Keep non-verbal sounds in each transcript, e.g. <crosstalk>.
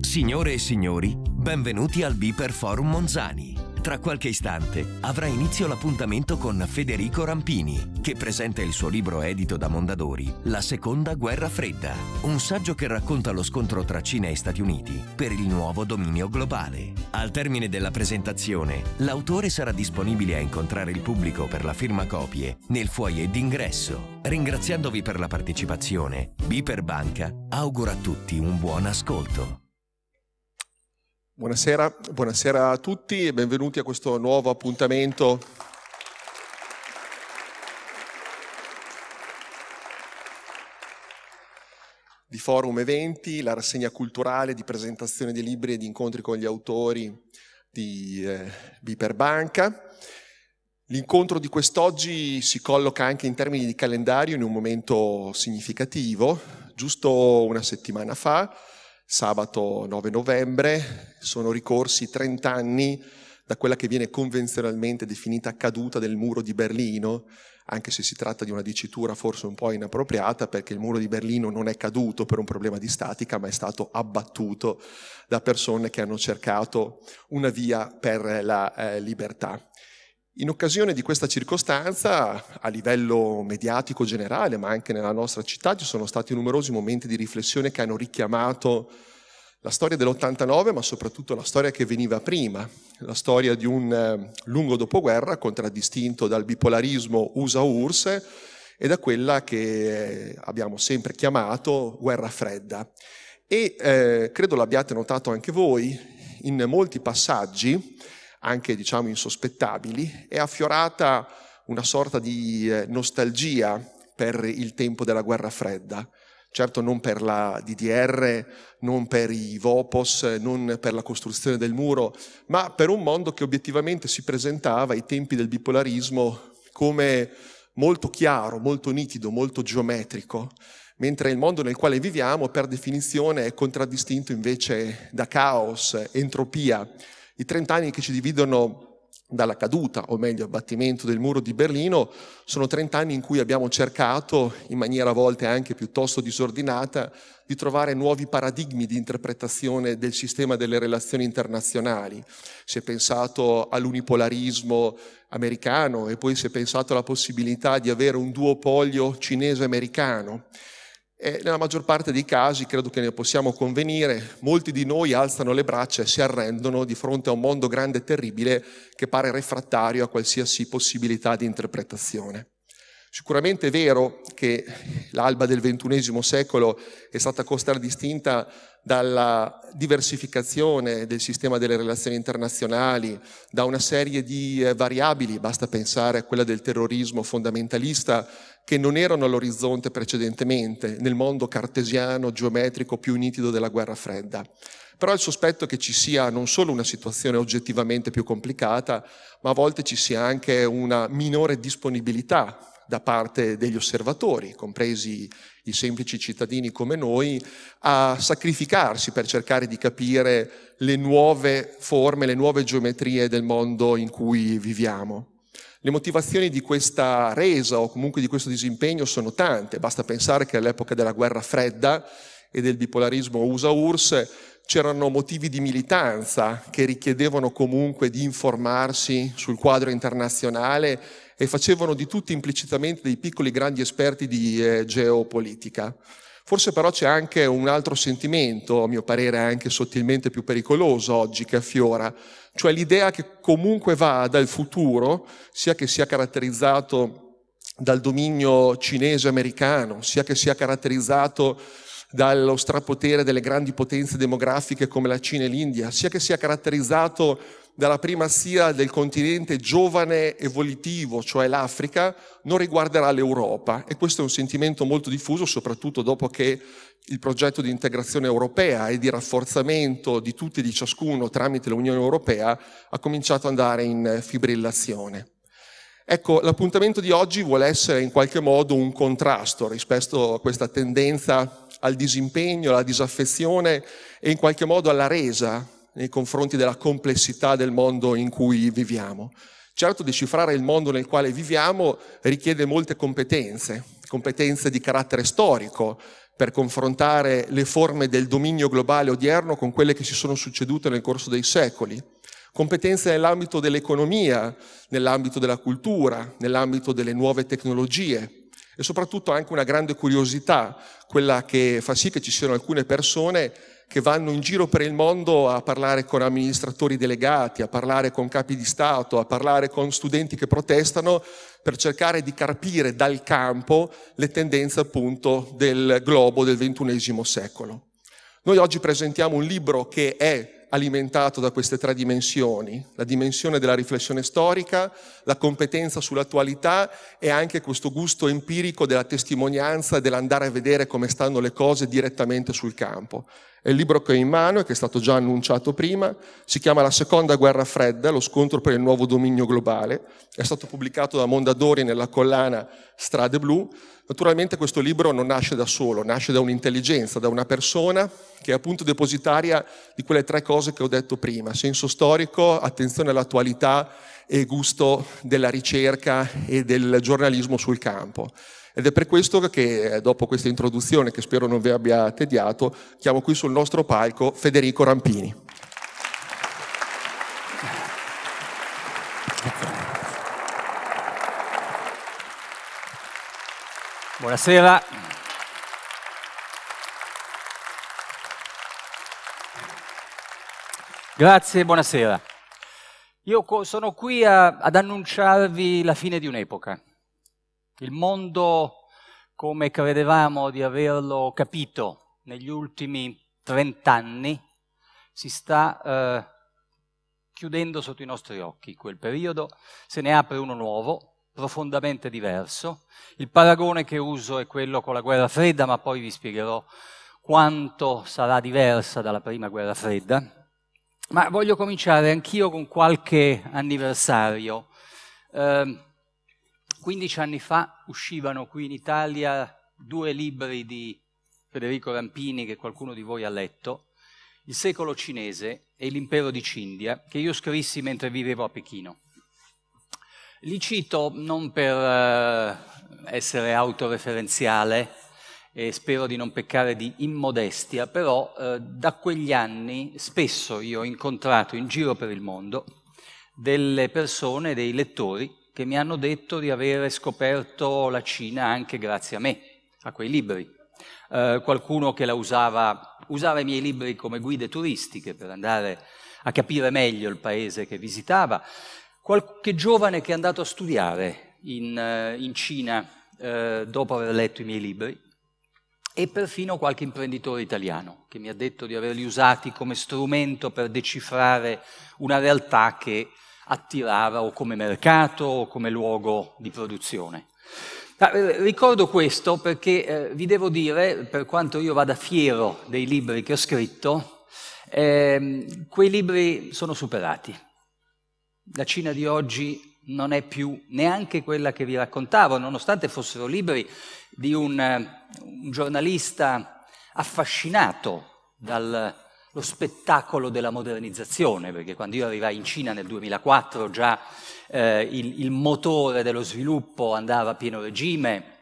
Signore e signori, benvenuti al Biper Forum Monzani. Tra qualche istante avrà inizio l'appuntamento con Federico Rampini, che presenta il suo libro edito da Mondadori, La Seconda Guerra Fredda, un saggio che racconta lo scontro tra Cina e Stati Uniti per il nuovo dominio globale. Al termine della presentazione, l'autore sarà disponibile a incontrare il pubblico per la firma copie nel foyer d'ingresso. Ringraziandovi per la partecipazione, Biper Banca augura a tutti un buon ascolto. Buonasera, buonasera, a tutti e benvenuti a questo nuovo appuntamento. di Forum Eventi, la rassegna culturale di presentazione di libri e di incontri con gli autori di eh, Biperbanca. L'incontro di quest'oggi si colloca anche in termini di calendario in un momento significativo. Giusto una settimana fa sabato 9 novembre, sono ricorsi 30 anni da quella che viene convenzionalmente definita caduta del muro di Berlino, anche se si tratta di una dicitura forse un po' inappropriata, perché il muro di Berlino non è caduto per un problema di statica, ma è stato abbattuto da persone che hanno cercato una via per la eh, libertà. In occasione di questa circostanza, a livello mediatico generale, ma anche nella nostra città, ci sono stati numerosi momenti di riflessione che hanno richiamato la storia dell'89, ma soprattutto la storia che veniva prima, la storia di un eh, lungo dopoguerra contraddistinto dal bipolarismo USA-URSS e da quella che eh, abbiamo sempre chiamato guerra fredda. E eh, credo l'abbiate notato anche voi, in molti passaggi anche diciamo insospettabili, è affiorata una sorta di eh, nostalgia per il tempo della guerra fredda, certo non per la DDR, non per i Vopos, non per la costruzione del muro, ma per un mondo che obiettivamente si presentava ai tempi del bipolarismo come molto chiaro, molto nitido, molto geometrico, mentre il mondo nel quale viviamo per definizione è contraddistinto invece da caos, entropia, i 30 anni che ci dividono dalla caduta, o meglio abbattimento del muro di Berlino, sono 30 anni in cui abbiamo cercato, in maniera a volte anche piuttosto disordinata, di trovare nuovi paradigmi di interpretazione del sistema delle relazioni internazionali. Si è pensato all'unipolarismo americano e poi si è pensato alla possibilità di avere un duopolio cinese-americano. E nella maggior parte dei casi, credo che ne possiamo convenire, molti di noi alzano le braccia e si arrendono di fronte a un mondo grande e terribile che pare refrattario a qualsiasi possibilità di interpretazione. Sicuramente è vero che l'alba del XXI secolo è stata contraddistinta dalla diversificazione del sistema delle relazioni internazionali, da una serie di eh, variabili, basta pensare a quella del terrorismo fondamentalista che non erano all'orizzonte precedentemente, nel mondo cartesiano, geometrico più nitido della guerra fredda. Però il sospetto che ci sia non solo una situazione oggettivamente più complicata, ma a volte ci sia anche una minore disponibilità da parte degli osservatori, compresi i semplici cittadini come noi, a sacrificarsi per cercare di capire le nuove forme, le nuove geometrie del mondo in cui viviamo. Le motivazioni di questa resa o comunque di questo disimpegno sono tante, basta pensare che all'epoca della guerra fredda e del bipolarismo USA-URSS c'erano motivi di militanza che richiedevano comunque di informarsi sul quadro internazionale e facevano di tutti implicitamente dei piccoli grandi esperti di eh, geopolitica. Forse però c'è anche un altro sentimento, a mio parere anche sottilmente più pericoloso oggi, che affiora, cioè l'idea che comunque vada il futuro, sia che sia caratterizzato dal dominio cinese-americano, sia che sia caratterizzato dallo strapotere delle grandi potenze demografiche come la Cina e l'India, sia che sia caratterizzato dalla primazia del continente giovane e volitivo, cioè l'Africa, non riguarderà l'Europa e questo è un sentimento molto diffuso soprattutto dopo che il progetto di integrazione europea e di rafforzamento di tutti e di ciascuno tramite l'Unione Europea ha cominciato ad andare in fibrillazione. Ecco, l'appuntamento di oggi vuole essere in qualche modo un contrasto rispetto a questa tendenza al disimpegno, alla disaffezione e in qualche modo alla resa nei confronti della complessità del mondo in cui viviamo. Certo, decifrare il mondo nel quale viviamo richiede molte competenze, competenze di carattere storico, per confrontare le forme del dominio globale odierno con quelle che si sono succedute nel corso dei secoli. Competenze nell'ambito dell'economia, nell'ambito della cultura, nell'ambito delle nuove tecnologie, e soprattutto anche una grande curiosità, quella che fa sì che ci siano alcune persone che vanno in giro per il mondo a parlare con amministratori delegati, a parlare con capi di Stato, a parlare con studenti che protestano per cercare di carpire dal campo le tendenze appunto del globo del XXI secolo. Noi oggi presentiamo un libro che è alimentato da queste tre dimensioni, la dimensione della riflessione storica, la competenza sull'attualità e anche questo gusto empirico della testimonianza e dell'andare a vedere come stanno le cose direttamente sul campo. È il libro che ho in mano e che è stato già annunciato prima, si chiama La seconda guerra fredda, lo scontro per il nuovo dominio globale, è stato pubblicato da Mondadori nella collana Strade Blu, Naturalmente questo libro non nasce da solo, nasce da un'intelligenza, da una persona che è appunto depositaria di quelle tre cose che ho detto prima, senso storico, attenzione all'attualità e gusto della ricerca e del giornalismo sul campo. Ed è per questo che, dopo questa introduzione, che spero non vi abbia tediato, chiamo qui sul nostro palco Federico Rampini. Buonasera. Grazie, buonasera. Io sono qui a, ad annunciarvi la fine di un'epoca. Il mondo, come credevamo di averlo capito negli ultimi trent'anni, si sta eh, chiudendo sotto i nostri occhi. Quel periodo se ne apre uno nuovo, profondamente diverso. Il paragone che uso è quello con la guerra fredda, ma poi vi spiegherò quanto sarà diversa dalla prima guerra fredda. Ma voglio cominciare anch'io con qualche anniversario. Eh, 15 anni fa uscivano qui in Italia due libri di Federico Rampini che qualcuno di voi ha letto, Il secolo cinese e l'impero di Cindia, che io scrissi mentre vivevo a Pechino. Li cito non per eh, essere autoreferenziale e spero di non peccare di immodestia, però eh, da quegli anni spesso io ho incontrato in giro per il mondo delle persone, dei lettori, che mi hanno detto di avere scoperto la Cina anche grazie a me, a quei libri. Eh, qualcuno che la usava, usava i miei libri come guide turistiche per andare a capire meglio il paese che visitava, qualche giovane che è andato a studiare in, eh, in Cina eh, dopo aver letto i miei libri e perfino qualche imprenditore italiano che mi ha detto di averli usati come strumento per decifrare una realtà che attirava o come mercato o come luogo di produzione. Ah, eh, ricordo questo perché eh, vi devo dire, per quanto io vada fiero dei libri che ho scritto, eh, quei libri sono superati la Cina di oggi non è più neanche quella che vi raccontavo, nonostante fossero libri di un, un giornalista affascinato dallo spettacolo della modernizzazione, perché quando io arrivai in Cina nel 2004 già eh, il, il motore dello sviluppo andava a pieno regime,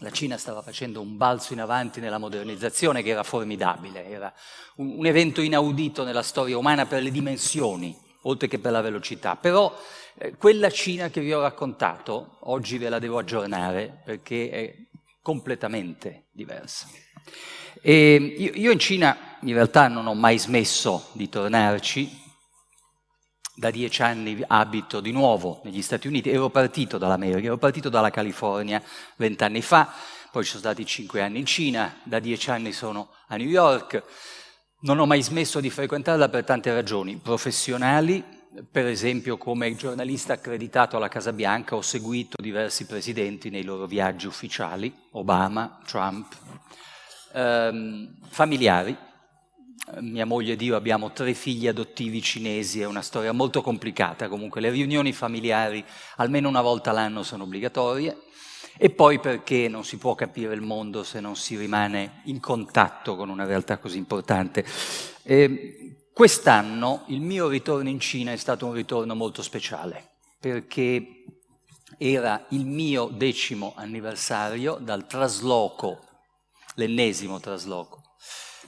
la Cina stava facendo un balzo in avanti nella modernizzazione che era formidabile, era un, un evento inaudito nella storia umana per le dimensioni oltre che per la velocità. Però eh, quella Cina che vi ho raccontato, oggi ve la devo aggiornare perché è completamente diversa. E io, io in Cina in realtà non ho mai smesso di tornarci, da dieci anni abito di nuovo negli Stati Uniti, ero partito dall'America, ero partito dalla California vent'anni fa, poi ci sono stati cinque anni in Cina, da dieci anni sono a New York, non ho mai smesso di frequentarla per tante ragioni, professionali, per esempio come giornalista accreditato alla Casa Bianca ho seguito diversi presidenti nei loro viaggi ufficiali, Obama, Trump, ehm, familiari. Mia moglie ed io abbiamo tre figli adottivi cinesi, è una storia molto complicata, comunque le riunioni familiari almeno una volta all'anno sono obbligatorie, e poi perché non si può capire il mondo se non si rimane in contatto con una realtà così importante. E ehm, quest'anno il mio ritorno in Cina è stato un ritorno molto speciale, perché era il mio decimo anniversario dal trasloco, l'ennesimo trasloco,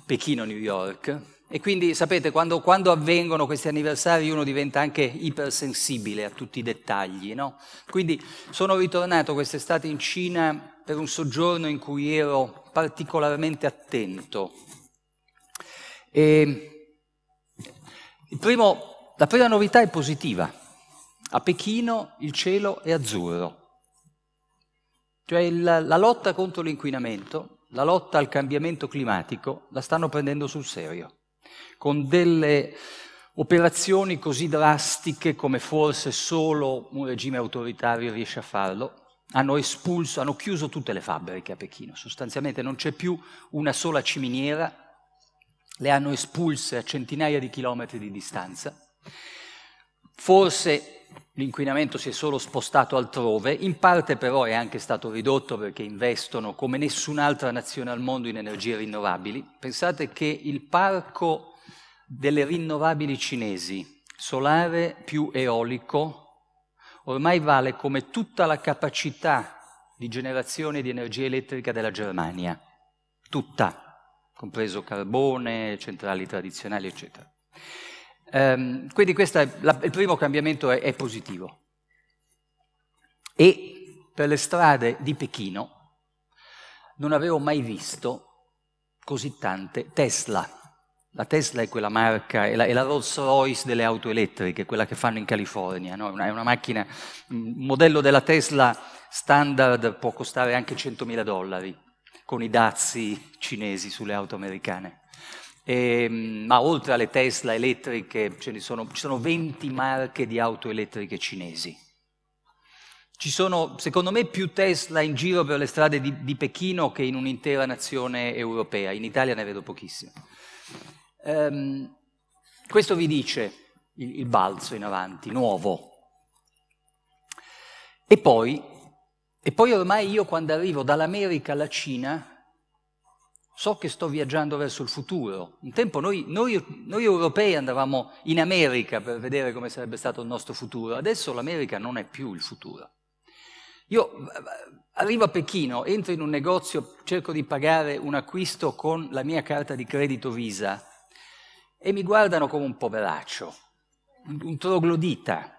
Pechino-New York, e quindi sapete, quando, quando, avvengono questi anniversari uno diventa anche ipersensibile a tutti i dettagli, no? Quindi sono ritornato quest'estate in Cina per un soggiorno in cui ero particolarmente attento. Primo, la prima novità è positiva. A Pechino il cielo è azzurro. Cioè il, la lotta contro l'inquinamento, la lotta al cambiamento climatico la stanno prendendo sul serio con delle operazioni così drastiche come forse solo un regime autoritario riesce a farlo, hanno espulso, hanno chiuso tutte le fabbriche a Pechino, sostanzialmente non c'è più una sola ciminiera, le hanno espulse a centinaia di chilometri di distanza. Forse l'inquinamento si è solo spostato altrove, in parte però è anche stato ridotto perché investono come nessun'altra nazione al mondo in energie rinnovabili. Pensate che il parco delle rinnovabili cinesi, solare più eolico, ormai vale come tutta la capacità di generazione di energia elettrica della Germania, tutta, compreso carbone, centrali tradizionali, eccetera. Ehm, quindi è, la, il primo cambiamento è, è positivo. E per le strade di Pechino non avevo mai visto così tante Tesla la Tesla è quella marca, è la, è la, Rolls Royce delle auto elettriche, quella che fanno in California, no? è una macchina, un modello della Tesla standard può costare anche 100.000 dollari, con i dazi cinesi sulle auto americane. E, ehm, ma oltre alle Tesla elettriche sono, ci sono 20 marche di auto elettriche cinesi. Ci sono, secondo me, più Tesla in giro per le strade di, di Pechino che in un'intera nazione europea. In Italia ne vedo pochissime. Um, questo vi dice il, il balzo in avanti, nuovo. E poi, e poi ormai io quando arrivo dall'America alla Cina, so che sto viaggiando verso il futuro. Un tempo noi, noi, noi, europei andavamo in America per vedere come sarebbe stato il nostro futuro, adesso l'America non è più il futuro. Io eh, arrivo a Pechino, entro in un negozio, cerco di pagare un acquisto con la mia carta di credito Visa e mi guardano come un poveraccio, un troglodita.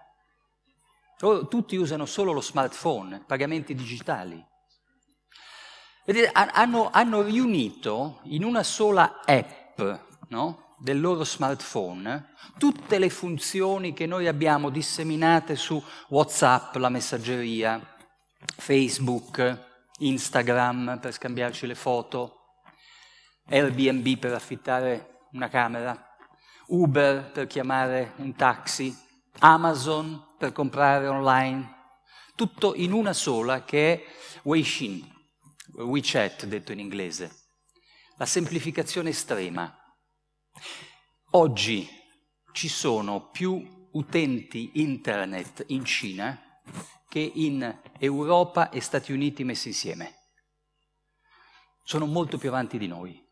Tutti usano solo lo smartphone, pagamenti digitali. Vedete, hanno, hanno riunito in una sola app no? del loro smartphone tutte le funzioni che noi abbiamo disseminate su WhatsApp, la messaggeria, Facebook, Instagram per scambiarci le foto, Airbnb per affittare una camera. Uber per chiamare un taxi, Amazon per comprare online, tutto in una sola che è Weixin, WeChat detto in inglese, la semplificazione estrema. Oggi ci sono più utenti internet in Cina che in Europa e Stati Uniti messi insieme. Sono molto più avanti di noi,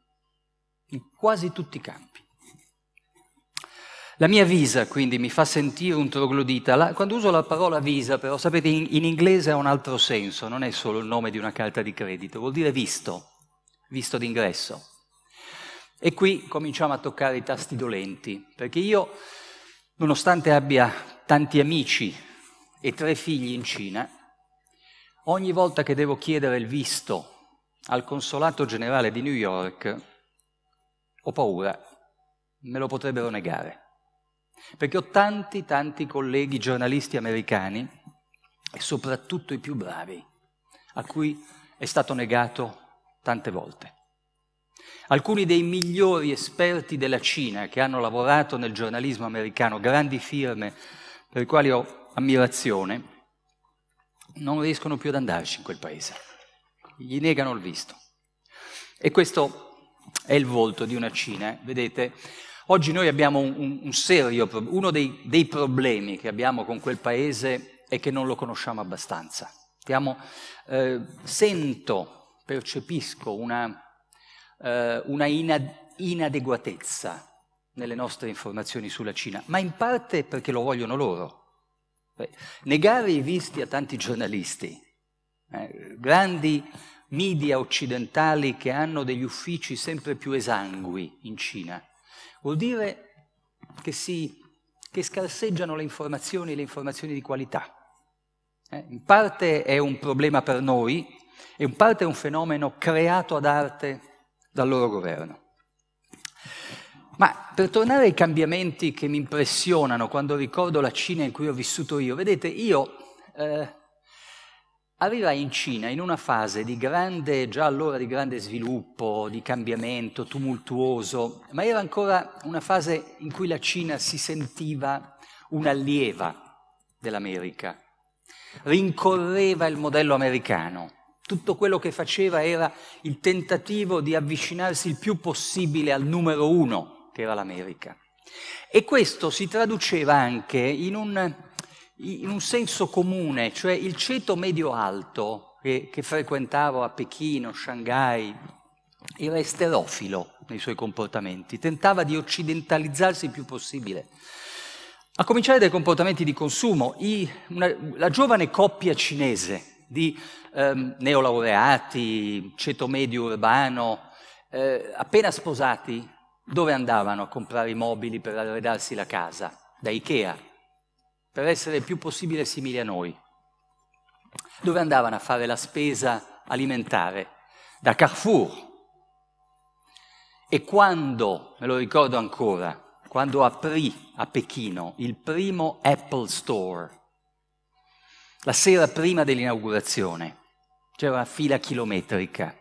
in quasi tutti i campi. La mia visa quindi mi fa sentire un troglodita. La, quando uso la parola visa però, sapete, in, in inglese ha un altro senso, non è solo il nome di una carta di credito, vuol dire visto, visto d'ingresso. E qui cominciamo a toccare i tasti dolenti, perché io, nonostante abbia tanti amici e tre figli in Cina, ogni volta che devo chiedere il visto al Consolato Generale di New York, ho paura, me lo potrebbero negare. Perché ho tanti, tanti colleghi giornalisti americani, e soprattutto i più bravi, a cui è stato negato tante volte. Alcuni dei migliori esperti della Cina che hanno lavorato nel giornalismo americano, grandi firme per i quali ho ammirazione, non riescono più ad andarci in quel paese. Gli negano il visto. E questo è il volto di una Cina, eh. vedete, Oggi noi abbiamo un, un serio, uno dei, dei problemi che abbiamo con quel paese è che non lo conosciamo abbastanza. Abbiamo, eh, sento, percepisco una, eh, una inadeguatezza nelle nostre informazioni sulla Cina, ma in parte perché lo vogliono loro. Negare i visti a tanti giornalisti, eh, grandi media occidentali che hanno degli uffici sempre più esangui in Cina, Vuol dire che, si, che scarseggiano le informazioni, le informazioni di qualità. Eh, in parte è un problema per noi e in parte è un fenomeno creato ad arte dal loro governo. Ma per tornare ai cambiamenti che mi impressionano quando ricordo la Cina in cui ho vissuto io, vedete, io eh, arriva in Cina in una fase di grande, già allora di grande sviluppo, di cambiamento tumultuoso, ma era ancora una fase in cui la Cina si sentiva un'allieva dell'America, rincorreva il modello americano. Tutto quello che faceva era il tentativo di avvicinarsi il più possibile al numero uno, che era l'America. E questo si traduceva anche in un in un senso comune, cioè il ceto medio-alto che, che frequentavo a Pechino, Shanghai, era esterofilo nei suoi comportamenti, tentava di occidentalizzarsi il più possibile. A cominciare dai comportamenti di consumo, i, una, la giovane coppia cinese di ehm, neolaureati, ceto medio urbano, eh, appena sposati, dove andavano a comprare i mobili per arredarsi la casa? Da Ikea, per essere il più possibile simili a noi, dove andavano a fare la spesa alimentare, da Carrefour. E quando, me lo ricordo ancora, quando aprì a Pechino il primo Apple Store, la sera prima dell'inaugurazione, c'era una fila chilometrica.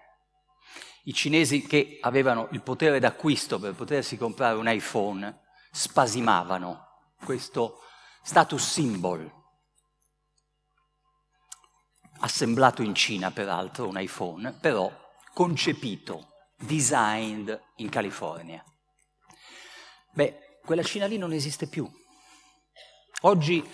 I cinesi che avevano il potere d'acquisto per potersi comprare un iPhone spasimavano. Questo status symbol. Assemblato in Cina, peraltro, un iPhone, però concepito, designed in California. Beh, quella Cina lì non esiste più. Oggi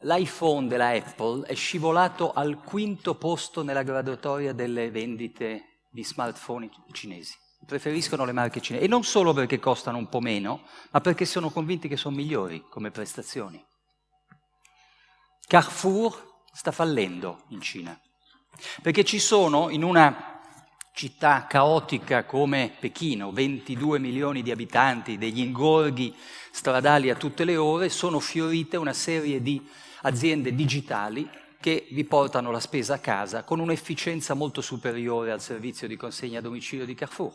l'iPhone della Apple è scivolato al quinto posto nella graduatoria delle vendite di smartphone cinesi. Preferiscono le marche cinesi e non solo perché costano un po' meno, ma perché sono convinti che sono migliori come prestazioni. Carrefour sta fallendo in Cina, perché ci sono in una città caotica come Pechino, 22 milioni di abitanti, degli ingorghi stradali a tutte le ore, sono fiorite una serie di aziende digitali che vi portano la spesa a casa con un'efficienza molto superiore al servizio di consegna a domicilio di Carrefour.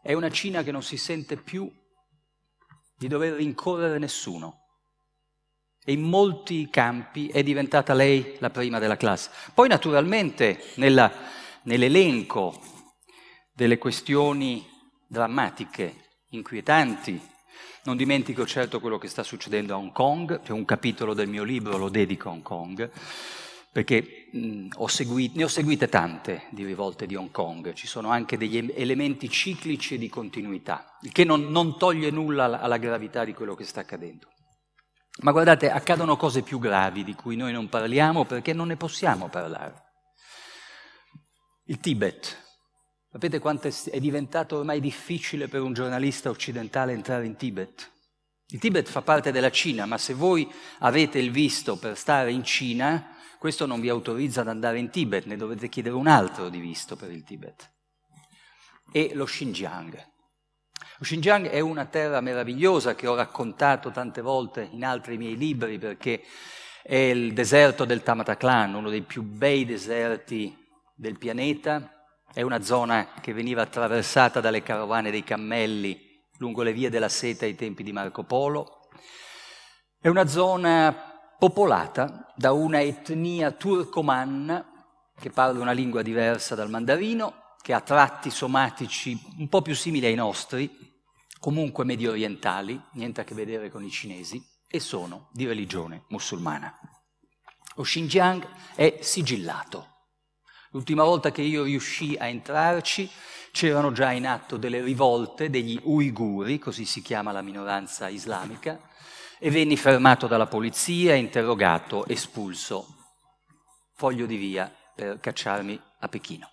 È una Cina che non si sente più di dover rincorrere nessuno e in molti campi è diventata lei la prima della classe. Poi naturalmente nella, nell'elenco delle questioni drammatiche, inquietanti, non dimentico certo quello che sta succedendo a Hong Kong, c'è un capitolo del mio libro, lo dedico a Hong Kong, perché mh, ho seguito, ne ho seguite tante di rivolte di Hong Kong, ci sono anche degli elementi ciclici e di continuità, il che non, non toglie nulla alla gravità di quello che sta accadendo. Ma guardate, accadono cose più gravi di cui noi non parliamo perché non ne possiamo parlare. Il Tibet. Sapete quanto è diventato ormai difficile per un giornalista occidentale entrare in Tibet? Il Tibet fa parte della Cina, ma se voi avete il visto per stare in Cina, questo non vi autorizza ad andare in Tibet, ne dovete chiedere un altro di visto per il Tibet. E lo Xinjiang. Xinjiang è una terra meravigliosa che ho raccontato tante volte in altri miei libri perché è il deserto del Tamataclan, uno dei più bei deserti del pianeta. È una zona che veniva attraversata dalle carovane dei cammelli lungo le vie della seta ai tempi di Marco Polo. È una zona popolata da una etnia turcomanna che parla una lingua diversa dal mandarino che ha tratti somatici un po' più simili ai nostri, comunque medio orientali, niente a che vedere con i cinesi, e sono di religione musulmana. Lo Xinjiang è sigillato. L'ultima volta che io riuscii a entrarci c'erano già in atto delle rivolte degli uiguri, così si chiama la minoranza islamica, e venni fermato dalla polizia, interrogato, espulso, foglio di via per cacciarmi a Pechino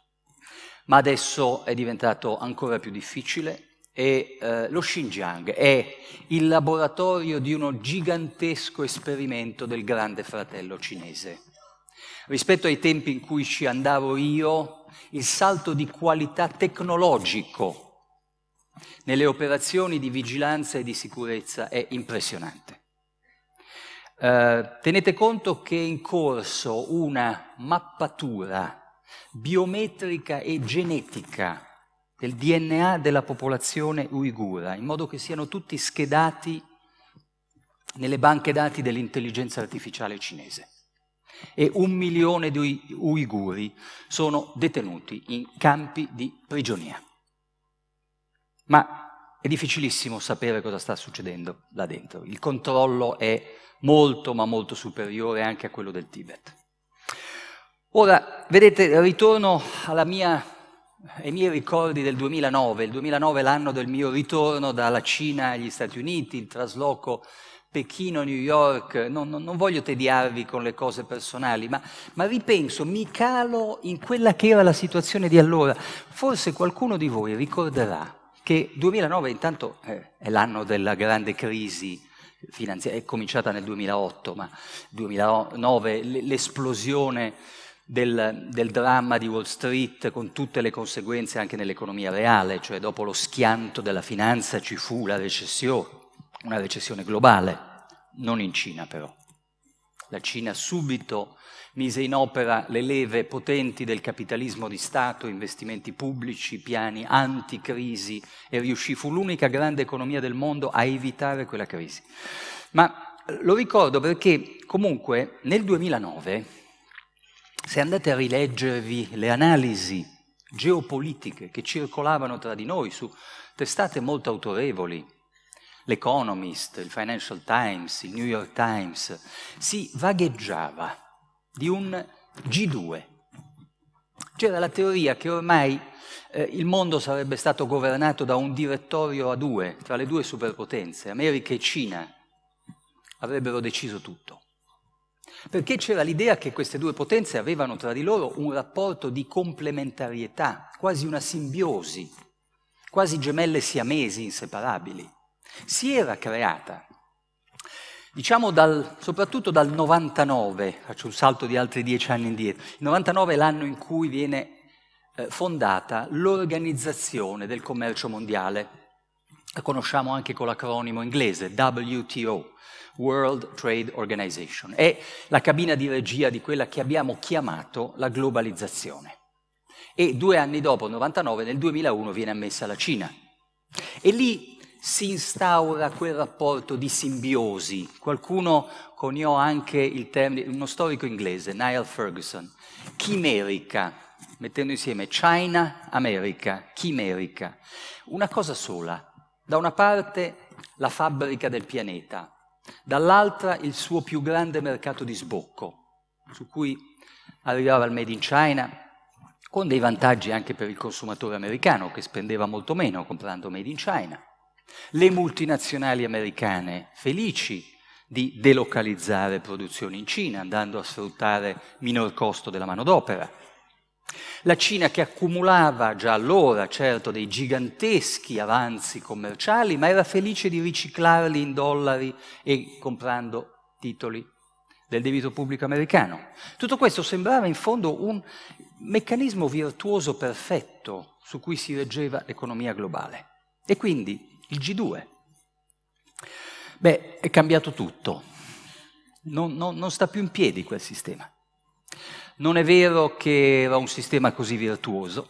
ma adesso è diventato ancora più difficile e eh, lo Xinjiang è il laboratorio di uno gigantesco esperimento del grande fratello cinese. Rispetto ai tempi in cui ci andavo io, il salto di qualità tecnologico nelle operazioni di vigilanza e di sicurezza è impressionante. Eh, tenete conto che è in corso una mappatura biometrica e genetica del DNA della popolazione uigura, in modo che siano tutti schedati nelle banche dati dell'intelligenza artificiale cinese. E un milione di uiguri sono detenuti in campi di prigionia. Ma è difficilissimo sapere cosa sta succedendo là dentro. Il controllo è molto ma molto superiore anche a quello del Tibet. Ora, vedete, ritorno mia, ai miei ricordi del 2009. Il 2009 è l'anno del mio ritorno dalla Cina agli Stati Uniti, il trasloco Pechino-New York. Non, non, non, voglio tediarvi con le cose personali, ma, ma ripenso, mi calo in quella che era la situazione di allora. Forse qualcuno di voi ricorderà che 2009 intanto eh, è l'anno della grande crisi finanziaria, è cominciata nel 2008, ma 2009 l'esplosione del, del, dramma di Wall Street con tutte le conseguenze anche nell'economia reale, cioè dopo lo schianto della finanza ci fu la recessione, una recessione globale, non in Cina però. La Cina subito mise in opera le leve potenti del capitalismo di Stato, investimenti pubblici, piani anticrisi e riuscì, fu l'unica grande economia del mondo a evitare quella crisi. Ma eh, lo ricordo perché comunque nel 2009 se andate a rileggervi le analisi geopolitiche che circolavano tra di noi su testate molto autorevoli, l'Economist, il Financial Times, il New York Times, si vagheggiava di un G2. C'era la teoria che ormai eh, il mondo sarebbe stato governato da un direttorio a due, tra le due superpotenze, America e Cina, avrebbero deciso tutto perché c'era l'idea che queste due potenze avevano tra di loro un rapporto di complementarietà, quasi una simbiosi, quasi gemelle siamesi inseparabili. Si era creata, diciamo dal, soprattutto dal 99, faccio un salto di altri dieci anni indietro, il 99 è l'anno in cui viene eh, fondata l'Organizzazione del Commercio Mondiale, la conosciamo anche con l'acronimo inglese WTO, World Trade Organization, è la cabina di regia di quella che abbiamo chiamato la globalizzazione. E due anni dopo, 99, nel 2001 viene ammessa la Cina. E lì si instaura quel rapporto di simbiosi. Qualcuno coniò anche il termine, uno storico inglese, Niall Ferguson, chimerica, mettendo insieme China, America, chimerica. Una cosa sola, da una parte la fabbrica del pianeta, dall'altra il suo più grande mercato di sbocco, su cui arrivava il Made in China, con dei vantaggi anche per il consumatore americano che spendeva molto meno comprando Made in China. Le multinazionali americane felici di delocalizzare produzioni in Cina, andando a sfruttare minor costo della manodopera. La Cina che accumulava già allora, certo, dei giganteschi avanzi commerciali, ma era felice di riciclarli in dollari e comprando titoli del debito pubblico americano. Tutto questo sembrava in fondo un meccanismo virtuoso perfetto su cui si reggeva l'economia globale. E quindi il G2. Beh, è cambiato tutto. Non, non, non sta più in piedi quel sistema. Non è vero che era un sistema così virtuoso,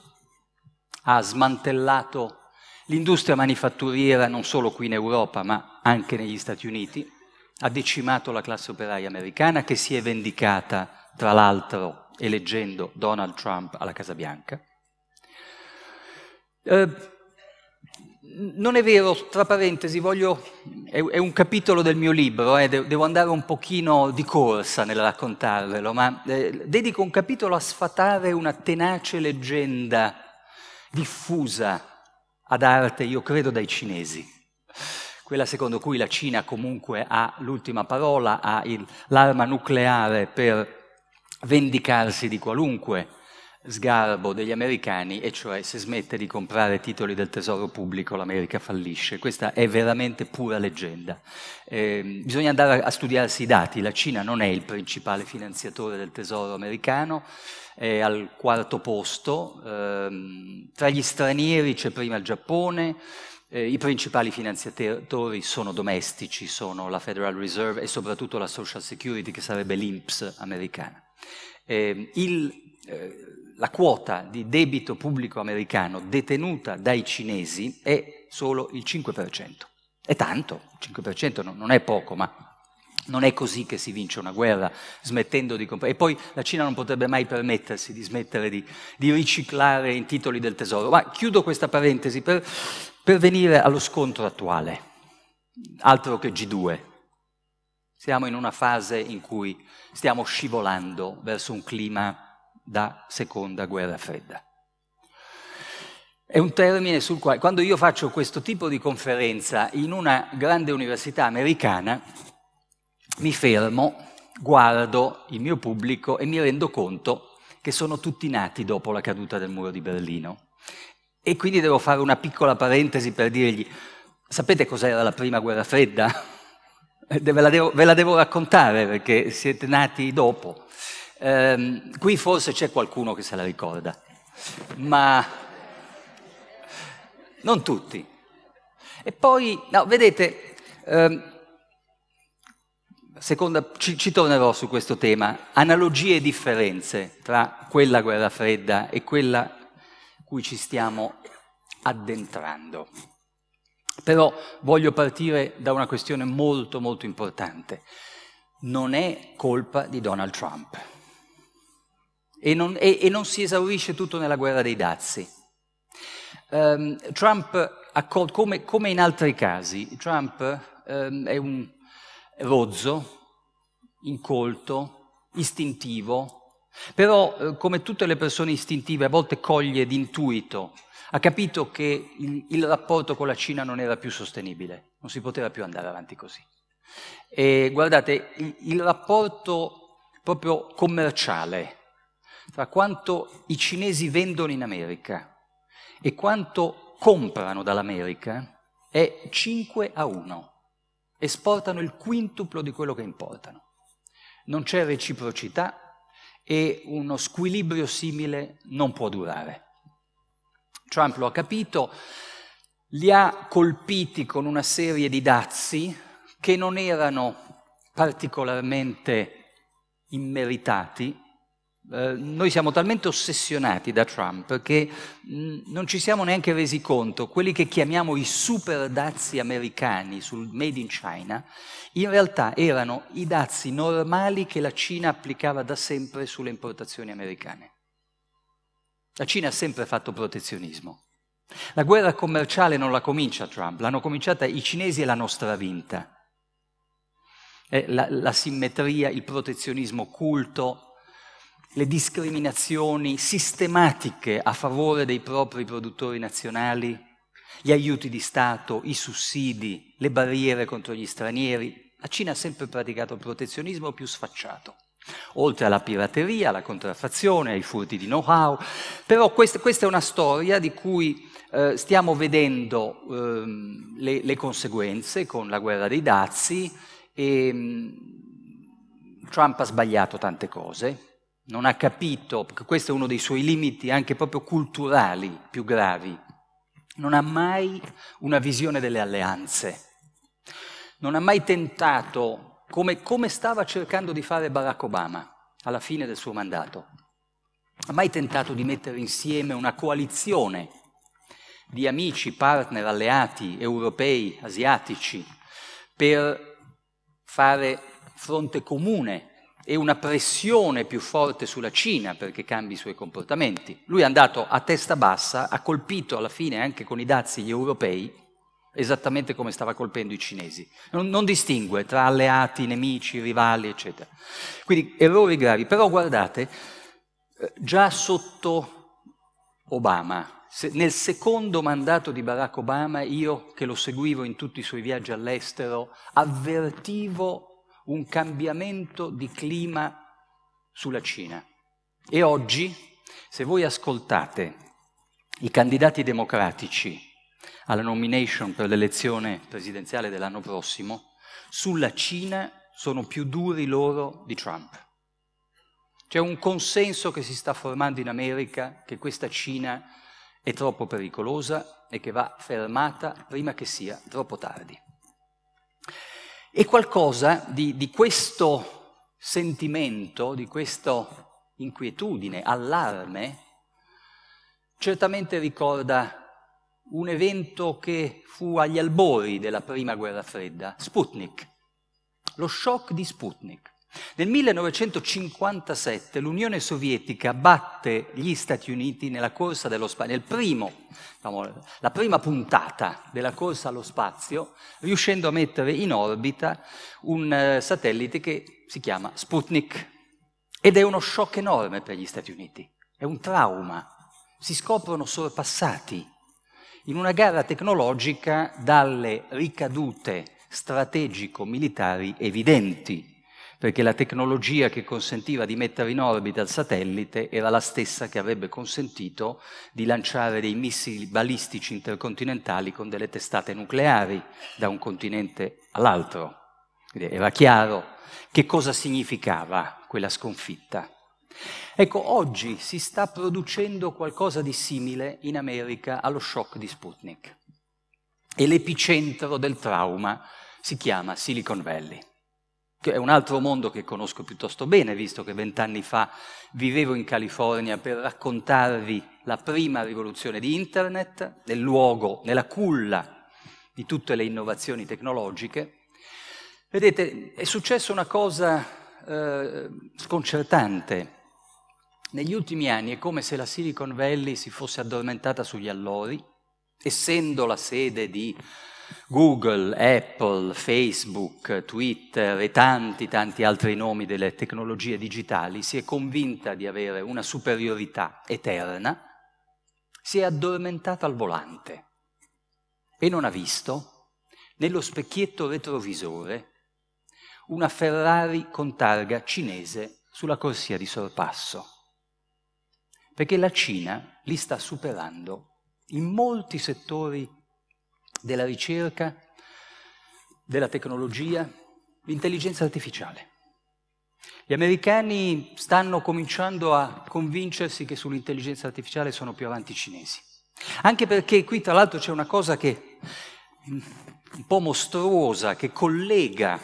ha smantellato l'industria manifatturiera non solo qui in Europa ma anche negli Stati Uniti, ha decimato la classe operaia americana che si è vendicata, tra l'altro, eleggendo Donald Trump alla Casa Bianca. Eh, non è vero, tra parentesi, voglio, è, è, un capitolo del mio libro, eh, devo andare un pochino di corsa nel raccontarvelo, ma eh, dedico un capitolo a sfatare una tenace leggenda diffusa ad arte, io credo, dai cinesi. Quella secondo cui la Cina comunque ha l'ultima parola, ha il, l'arma nucleare per vendicarsi di qualunque sgarbo degli americani, e cioè se smette di comprare titoli del tesoro pubblico l'America fallisce. Questa è veramente pura leggenda. Eh, bisogna andare a studiarsi i dati, la Cina non è il principale finanziatore del tesoro americano, è al quarto posto, eh, tra gli stranieri c'è prima il Giappone, eh, I principali finanziatori sono domestici, sono la Federal Reserve e soprattutto la Social Security, che sarebbe l'INPS americana. Eh, il, eh, la quota di debito pubblico americano detenuta dai cinesi è solo il 5%. È tanto, il 5% non, è poco, ma non è così che si vince una guerra, smettendo di comprare. E poi la Cina non potrebbe mai permettersi di smettere di, di riciclare in titoli del tesoro. Ma chiudo questa parentesi per, per venire allo scontro attuale, altro che G2. Siamo in una fase in cui stiamo scivolando verso un clima da seconda guerra fredda. È un termine sul quale, quando io faccio questo tipo di conferenza in una grande università americana, mi fermo, guardo il mio pubblico e mi rendo conto che sono tutti nati dopo la caduta del muro di Berlino. E quindi devo fare una piccola parentesi per dirgli, sapete cos'era la prima guerra fredda? <laughs> Ve la devo, ve la devo raccontare perché siete nati dopo. Ehm, qui forse c'è qualcuno che se la ricorda, ma non tutti. E poi, no, vedete, ehm, seconda, ci, ci, tornerò su questo tema, analogie e differenze tra quella guerra fredda e quella cui ci stiamo addentrando. Però voglio partire da una questione molto molto importante. Non è colpa di Donald Trump e non, e, e non si esaurisce tutto nella guerra dei dazi. Um, Trump, come, come, in altri casi, Trump um, è un rozzo, incolto, istintivo, però eh, come tutte le persone istintive a volte coglie d'intuito, ha capito che il, il, rapporto con la Cina non era più sostenibile, non si poteva più andare avanti così. E guardate, il, il rapporto proprio commerciale tra quanto i cinesi vendono in America e quanto comprano dall'America è 5 a 1. Esportano il quintuplo di quello che importano. Non c'è reciprocità e uno squilibrio simile non può durare. Trump lo ha capito, li ha colpiti con una serie di dazi che non erano particolarmente immeritati, eh, noi siamo talmente ossessionati da Trump che mh, mm, non ci siamo neanche resi conto, quelli che chiamiamo i super dazi americani sul Made in China, in realtà erano i dazi normali che la Cina applicava da sempre sulle importazioni americane. La Cina ha sempre fatto protezionismo. La guerra commerciale non la comincia Trump, l'hanno cominciata i cinesi e la nostra vinta. Eh, la, la simmetria, il protezionismo culto, le discriminazioni sistematiche a favore dei propri produttori nazionali, gli aiuti di Stato, i sussidi, le barriere contro gli stranieri. La Cina ha sempre praticato il protezionismo più sfacciato oltre alla pirateria, alla contraffazione, ai furti di know-how. Però questa, questa è una storia di cui eh, stiamo vedendo eh, le, le, conseguenze con la guerra dei dazi e mm, Trump ha sbagliato tante cose, non ha capito, perché questo è uno dei suoi limiti anche proprio culturali più gravi, non ha mai una visione delle alleanze, non ha mai tentato come, come stava cercando di fare Barack Obama alla fine del suo mandato, ha mai tentato di mettere insieme una coalizione di amici, partner, alleati europei, asiatici, per fare fronte comune e una pressione più forte sulla Cina perché cambi i suoi comportamenti. Lui è andato a testa bassa, ha colpito alla fine anche con i dazi gli europei, esattamente come stava colpendo i cinesi. Non, non distingue tra alleati, nemici, rivali, eccetera. Quindi errori gravi. Però guardate, eh, già sotto Obama, se, nel secondo mandato di Barack Obama, io che lo seguivo in tutti i suoi viaggi all'estero, avvertivo un cambiamento di clima sulla Cina. E oggi, se voi ascoltate i candidati democratici alla nomination per l'elezione presidenziale dell'anno prossimo, sulla Cina sono più duri loro di Trump. C'è un consenso che si sta formando in America che questa Cina è troppo pericolosa e che va fermata prima che sia troppo tardi. E qualcosa di, di questo sentimento, di questa inquietudine, allarme, certamente ricorda un evento che fu agli albori della prima guerra fredda, Sputnik, lo shock di Sputnik. Nel 1957 l'Unione Sovietica batte gli Stati Uniti nella corsa dello spazio, nel primo, diciamo, la prima puntata della corsa allo spazio, riuscendo a mettere in orbita un eh, satellite che si chiama Sputnik. Ed è uno shock enorme per gli Stati Uniti, è un trauma. Si scoprono sorpassati in una gara tecnologica dalle ricadute strategico-militari evidenti perché la tecnologia che consentiva di mettere in orbita il satellite era la stessa che avrebbe consentito di lanciare dei missili balistici intercontinentali con delle testate nucleari da un continente all'altro. era chiaro che cosa significava quella sconfitta. Ecco, oggi si sta producendo qualcosa di simile in America allo shock di Sputnik e l'epicentro del trauma si chiama Silicon Valley che è un altro mondo che conosco piuttosto bene, visto che vent'anni fa vivevo in California per raccontarvi la prima rivoluzione di Internet, nel luogo, nella culla di tutte le innovazioni tecnologiche. Vedete, è successa una cosa eh, sconcertante. Negli ultimi anni è come se la Silicon Valley si fosse addormentata sugli allori, essendo la sede di Google, Apple, Facebook, Twitter e tanti tanti altri nomi delle tecnologie digitali, si è convinta di avere una superiorità eterna, si è addormentata al volante e non ha visto nello specchietto retrovisore una Ferrari con targa cinese sulla corsia di sorpasso, perché la Cina li sta superando in molti settori della ricerca, della tecnologia, l'intelligenza artificiale. Gli americani stanno cominciando a convincersi che sull'intelligenza artificiale sono più avanti i cinesi. Anche perché qui tra l'altro c'è una cosa che mm, un po' mostruosa che collega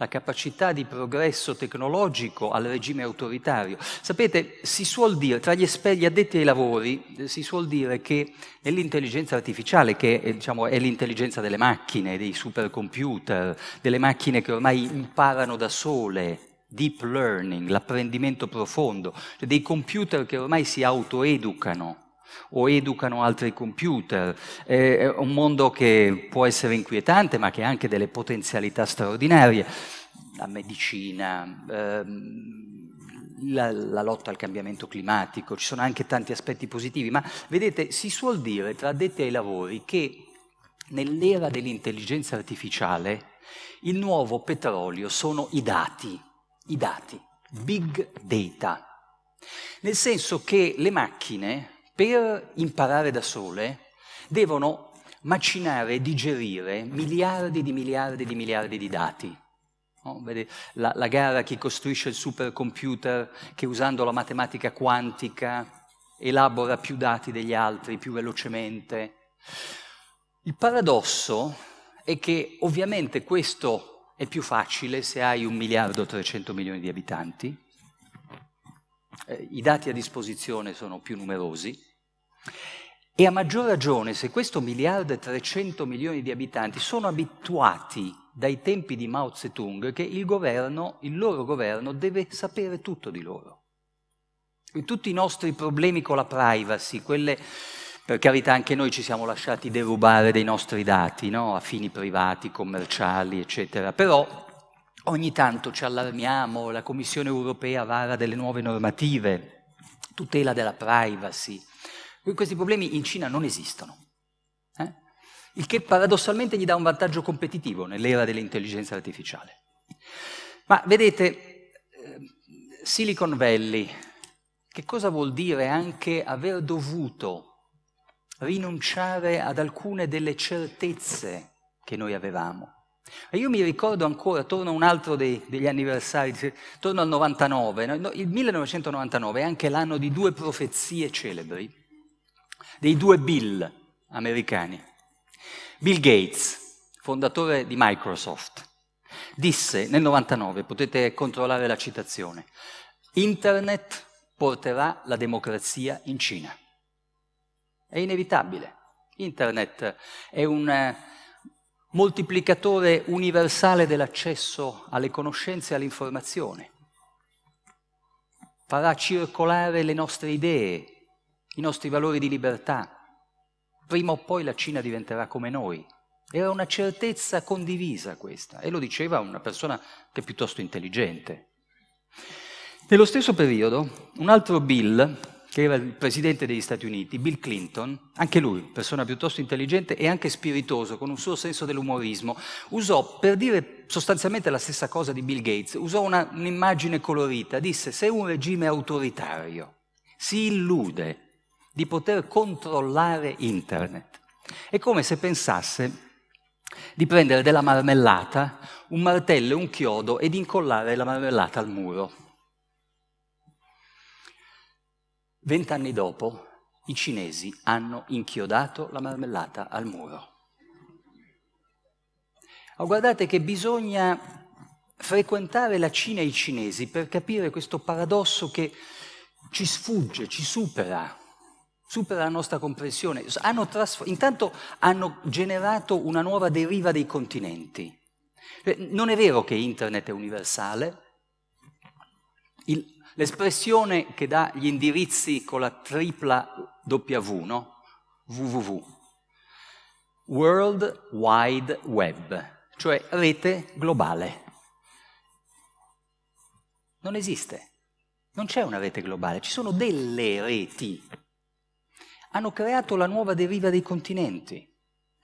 la capacità di progresso tecnologico al regime autoritario. Sapete, si suol dire, tra gli, esperti, gli addetti ai lavori, eh, si suol dire che nell'intelligenza artificiale, che è, diciamo, è l'intelligenza delle macchine, dei supercomputer, delle macchine che ormai imparano da sole, deep learning, l'apprendimento profondo, cioè dei computer che ormai si autoeducano, o educano altri computer. È un mondo che può essere inquietante, ma che ha anche delle potenzialità straordinarie. La medicina, ehm, la, la, lotta al cambiamento climatico, ci sono anche tanti aspetti positivi, ma vedete, si suol dire tra addetti ai lavori che nell'era dell'intelligenza artificiale il nuovo petrolio sono i dati, i dati, big data, nel senso che le macchine per imparare da sole, devono macinare e digerire miliardi di miliardi di miliardi di dati. No? La, la, gara chi costruisce il supercomputer che usando la matematica quantica elabora più dati degli altri più velocemente. Il paradosso è che ovviamente questo è più facile se hai un miliardo e 300 milioni di abitanti, eh, i dati a disposizione sono più numerosi, e a maggior ragione se questo miliardo e 300 milioni di abitanti sono abituati dai tempi di Mao Zedong che il, governo, il loro governo deve sapere tutto di loro. E tutti i nostri problemi con la privacy, quelle, per carità anche noi ci siamo lasciati derubare dei nostri dati no? a fini privati, commerciali, eccetera, però ogni tanto ci allarmiamo, la Commissione europea vara delle nuove normative, tutela della privacy, questi problemi in Cina non esistono. Eh? Il che paradossalmente gli dà un vantaggio competitivo nell'era dell'intelligenza artificiale. Ma vedete, ehm, Silicon Valley, che cosa vuol dire anche aver dovuto rinunciare ad alcune delle certezze che noi avevamo? Io mi ricordo ancora, torno a un altro dei, degli anniversari, torno al 99, il 1999 è anche l'anno di due profezie celebri dei due Bill americani. Bill Gates, fondatore di Microsoft, disse nel 99, potete controllare la citazione, Internet porterà la democrazia in Cina. È inevitabile. Internet è un eh, moltiplicatore universale dell'accesso alle conoscenze e all'informazione. Farà circolare le nostre idee, i nostri valori di libertà. Prima o poi la Cina diventerà come noi. Era una certezza condivisa questa e lo diceva una persona che è piuttosto intelligente. Nello stesso periodo un altro Bill, che era il presidente degli Stati Uniti, Bill Clinton, anche lui, persona piuttosto intelligente e anche spiritoso, con un suo senso dell'umorismo, usò, per dire sostanzialmente la stessa cosa di Bill Gates, usò una, un'immagine colorita, disse se un regime autoritario si illude di poter controllare internet. È come se pensasse di prendere della marmellata, un martello e un chiodo e di incollare la marmellata al muro. Vent'anni dopo i cinesi hanno inchiodato la marmellata al muro. Oh, guardate che bisogna frequentare la Cina e i cinesi per capire questo paradosso che ci sfugge, ci supera supera la nostra comprensione. Hanno trasfor- intanto hanno generato una nuova deriva dei continenti. Eh, non è vero che Internet è universale. Il, l'espressione che dà gli indirizzi con la tripla W, no? www, World Wide Web, cioè rete globale. Non esiste, non c'è una rete globale, ci sono delle reti hanno creato la nuova deriva dei continenti,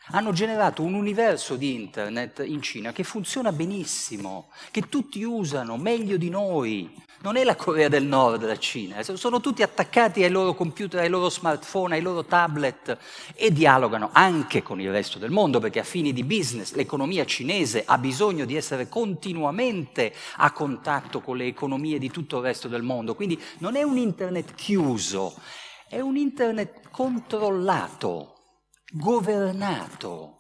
hanno generato un universo di internet in Cina che funziona benissimo, che tutti usano meglio di noi. Non è la Corea del Nord la Cina, eh, sono tutti attaccati ai loro computer, ai loro smartphone, ai loro tablet e dialogano anche con il resto del mondo perché a fini di business l'economia cinese ha bisogno di essere continuamente a contatto con le economie di tutto il resto del mondo. Quindi non è un internet chiuso, è un internet controllato, governato,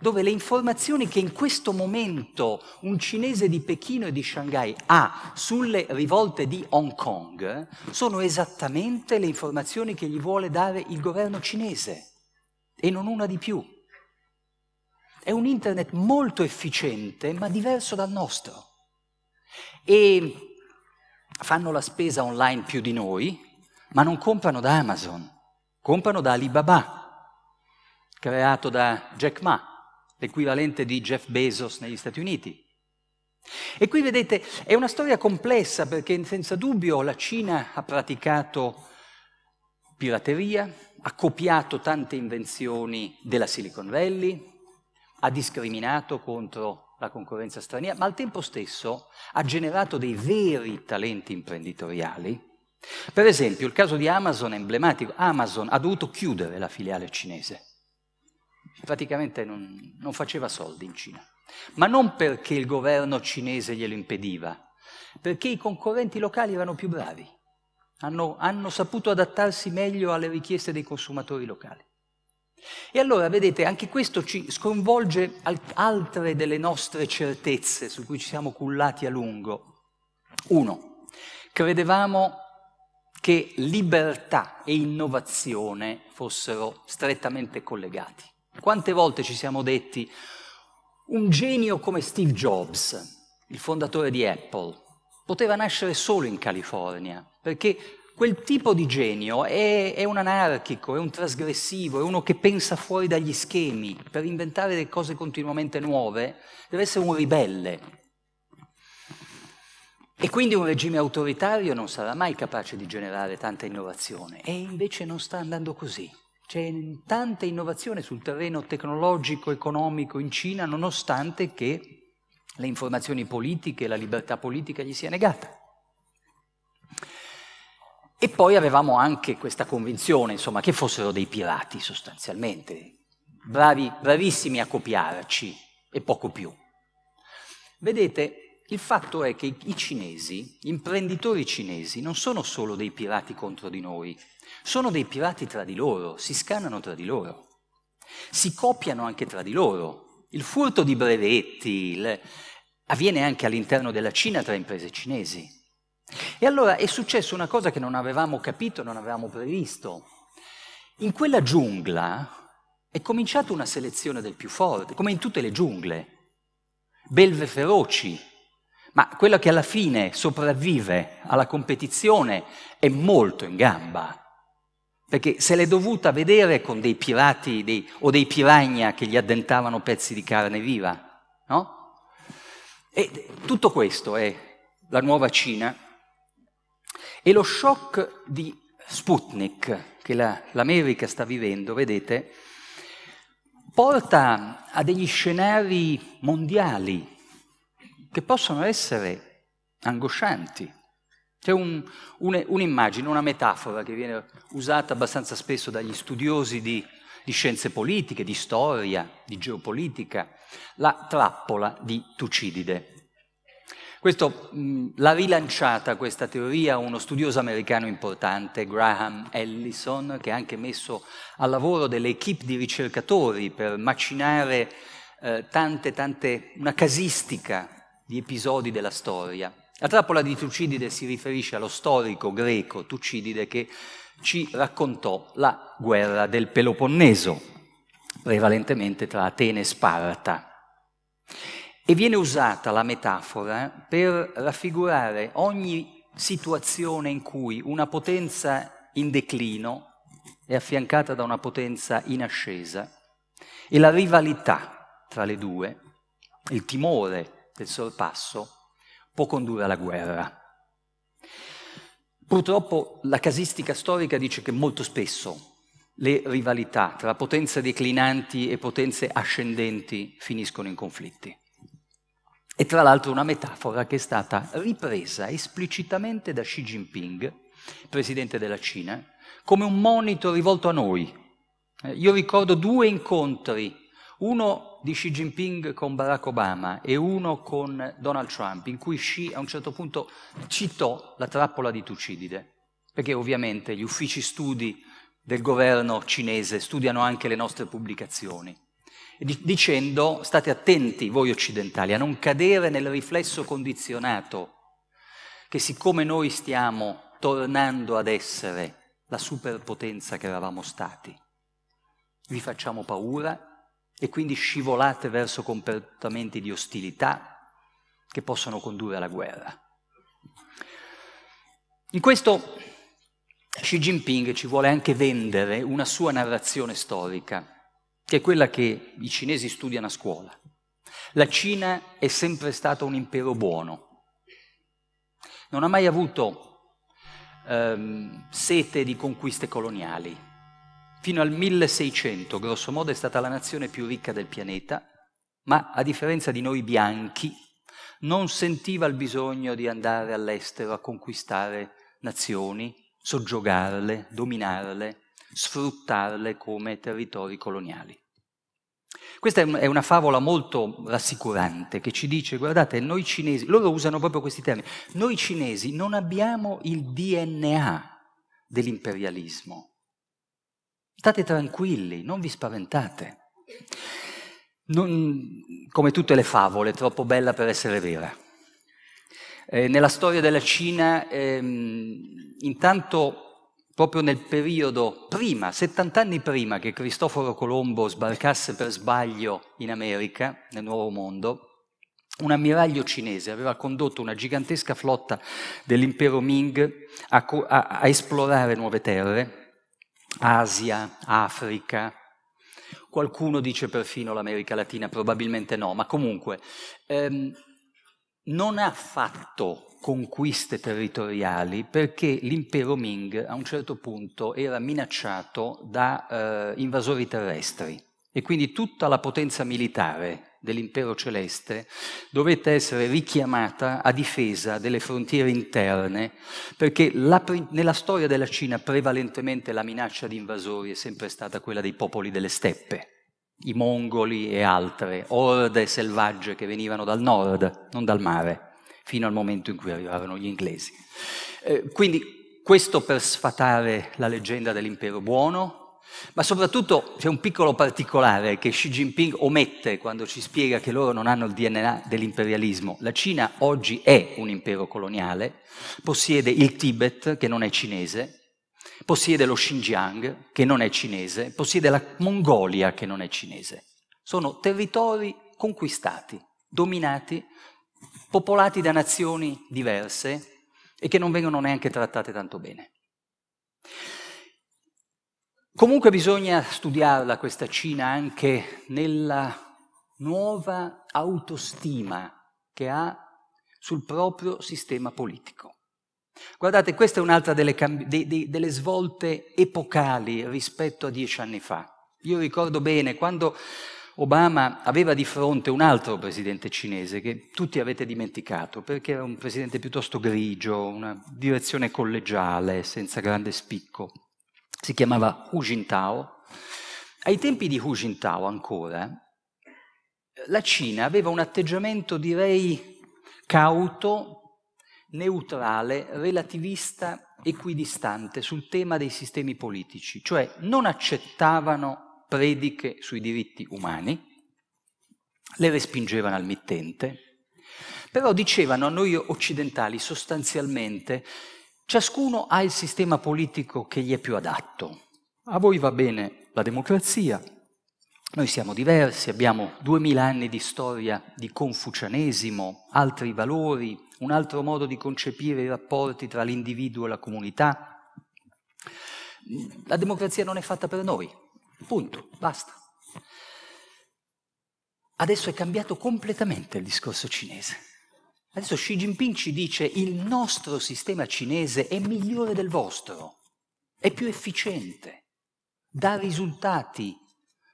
dove le informazioni che in questo momento un cinese di Pechino e di Shanghai ha sulle rivolte di Hong Kong sono esattamente le informazioni che gli vuole dare il governo cinese e non una di più. È un internet molto efficiente ma diverso dal nostro e fanno la spesa online più di noi, ma non comprano da Amazon, comprano da Alibaba, creato da Jack Ma, l'equivalente di Jeff Bezos negli Stati Uniti. E qui vedete, è una storia complessa perché senza dubbio la Cina ha praticato pirateria, ha copiato tante invenzioni della Silicon Valley, ha discriminato contro la concorrenza straniera, ma al tempo stesso ha generato dei veri talenti imprenditoriali per esempio, il caso di Amazon è emblematico. Amazon ha dovuto chiudere la filiale cinese. Praticamente non, non faceva soldi in Cina. Ma non perché il governo cinese glielo impediva, perché i concorrenti locali erano più bravi. Hanno, hanno, saputo adattarsi meglio alle richieste dei consumatori locali. E allora, vedete, anche questo ci sconvolge altre delle nostre certezze su cui ci siamo cullati a lungo. Uno, credevamo che libertà e innovazione fossero strettamente collegati. Quante volte ci siamo detti un genio come Steve Jobs, il fondatore di Apple, poteva nascere solo in California, perché quel tipo di genio è, è un anarchico, è un trasgressivo, è uno che pensa fuori dagli schemi, per inventare delle cose continuamente nuove, deve essere un ribelle, e quindi un regime autoritario non sarà mai capace di generare tanta innovazione. E invece non sta andando così. C'è tanta innovazione sul terreno tecnologico, economico in Cina, nonostante che le informazioni politiche, la libertà politica gli sia negata. E poi avevamo anche questa convinzione, insomma, che fossero dei pirati sostanzialmente, bravi, bravissimi a copiarci e poco più. Vedete, il fatto è che i cinesi, gli imprenditori cinesi, non sono solo dei pirati contro di noi, sono dei pirati tra di loro, si scannano tra di loro, si copiano anche tra di loro. Il furto di brevetti le, avviene anche all'interno della Cina tra imprese cinesi. E allora è successa una cosa che non avevamo capito, non avevamo previsto. In quella giungla è cominciata una selezione del più forte, come in tutte le giungle. Belve feroci, ma quella che alla fine sopravvive alla competizione è molto in gamba, perché se l'è dovuta vedere con dei pirati dei, o dei piragna che gli addentavano pezzi di carne viva, no? E tutto questo è la nuova Cina e lo shock di Sputnik che la, l'America sta vivendo, vedete, porta a degli scenari mondiali che possono essere angoscianti. C'è un, un, un'immagine, una metafora che viene usata abbastanza spesso dagli studiosi di, di scienze politiche, di storia, di geopolitica, la trappola di Tucidide. Questo, mh, l'ha rilanciata questa teoria uno studioso americano importante, Graham Ellison, che ha anche messo al lavoro delle equip di ricercatori per macinare eh, tante, tante, una casistica di episodi della storia. La trappola di Tucidide si riferisce allo storico greco Tucidide che ci raccontò la guerra del Peloponneso, prevalentemente tra Atene e Sparta. E viene usata la metafora per raffigurare ogni situazione in cui una potenza in declino è affiancata da una potenza in ascesa e la rivalità tra le due, il timore del sorpasso può condurre alla guerra. Purtroppo la casistica storica dice che molto spesso le rivalità tra potenze declinanti e potenze ascendenti finiscono in conflitti. E tra l'altro una metafora che è stata ripresa esplicitamente da Xi Jinping, presidente della Cina, come un monito rivolto a noi. Eh, io ricordo due incontri, uno di Xi Jinping con Barack Obama e uno con Donald Trump, in cui Xi a un certo punto citò la trappola di Tucidide, perché ovviamente gli uffici studi del governo cinese studiano anche le nostre pubblicazioni, dicendo state attenti voi occidentali a non cadere nel riflesso condizionato che siccome noi stiamo tornando ad essere la superpotenza che eravamo stati, vi facciamo paura e quindi scivolate verso comportamenti di ostilità che possono condurre alla guerra. In questo Xi Jinping ci vuole anche vendere una sua narrazione storica, che è quella che i cinesi studiano a scuola. La Cina è sempre stata un impero buono, non ha mai avuto ehm, sete di conquiste coloniali, fino al 1600, grosso modo, è stata la nazione più ricca del pianeta, ma a differenza di noi bianchi, non sentiva il bisogno di andare all'estero a conquistare nazioni, soggiogarle, dominarle, sfruttarle come territori coloniali. Questa è una favola molto rassicurante che ci dice, guardate, noi cinesi, loro usano proprio questi termini, noi cinesi non abbiamo il DNA dell'imperialismo, State tranquilli, non vi spaventate. Non, come tutte le favole, troppo bella per essere vera. Eh, nella storia della Cina, ehm, intanto proprio nel periodo prima, 70 anni prima che Cristoforo Colombo sbarcasse per sbaglio in America, nel Nuovo Mondo, un ammiraglio cinese aveva condotto una gigantesca flotta dell'impero Ming a, a, a esplorare nuove terre Asia, Africa, qualcuno dice perfino l'America Latina, probabilmente no, ma comunque ehm, non ha fatto conquiste territoriali perché l'impero Ming a un certo punto era minacciato da eh, invasori terrestri e quindi tutta la potenza militare dell'impero celeste, dovette essere richiamata a difesa delle frontiere interne, perché la, nella storia della Cina prevalentemente la minaccia di invasori è sempre stata quella dei popoli delle steppe, i mongoli e altre, orde selvagge che venivano dal nord, non dal mare, fino al momento in cui arrivarono gli inglesi. Eh, quindi questo per sfatare la leggenda dell'impero buono, ma soprattutto c'è un piccolo particolare che Xi Jinping omette quando ci spiega che loro non hanno il DNA dell'imperialismo. La Cina oggi è un impero coloniale, possiede il Tibet che non è cinese, possiede lo Xinjiang che non è cinese, possiede la Mongolia che non è cinese. Sono territori conquistati, dominati, popolati da nazioni diverse e che non vengono neanche trattate tanto bene. Comunque bisogna studiarla questa Cina anche nella nuova autostima che ha sul proprio sistema politico. Guardate, questa è un'altra delle, delle, delle svolte epocali rispetto a dieci anni fa. Io ricordo bene quando Obama aveva di fronte un altro presidente cinese che tutti avete dimenticato perché era un presidente piuttosto grigio, una direzione collegiale, senza grande spicco si chiamava Hu Jintao. Ai tempi di Hu Jintao ancora, la Cina aveva un atteggiamento direi cauto, neutrale, relativista, equidistante sul tema dei sistemi politici, cioè non accettavano prediche sui diritti umani, le respingevano al mittente, però dicevano a noi occidentali sostanzialmente Ciascuno ha il sistema politico che gli è più adatto. A voi va bene la democrazia, noi siamo diversi, abbiamo duemila anni di storia di confucianesimo, altri valori, un altro modo di concepire i rapporti tra l'individuo e la comunità. La democrazia non è fatta per noi, punto, basta. Adesso è cambiato completamente il discorso cinese. Adesso Xi Jinping ci dice il nostro sistema cinese è migliore del vostro, è più efficiente, dà risultati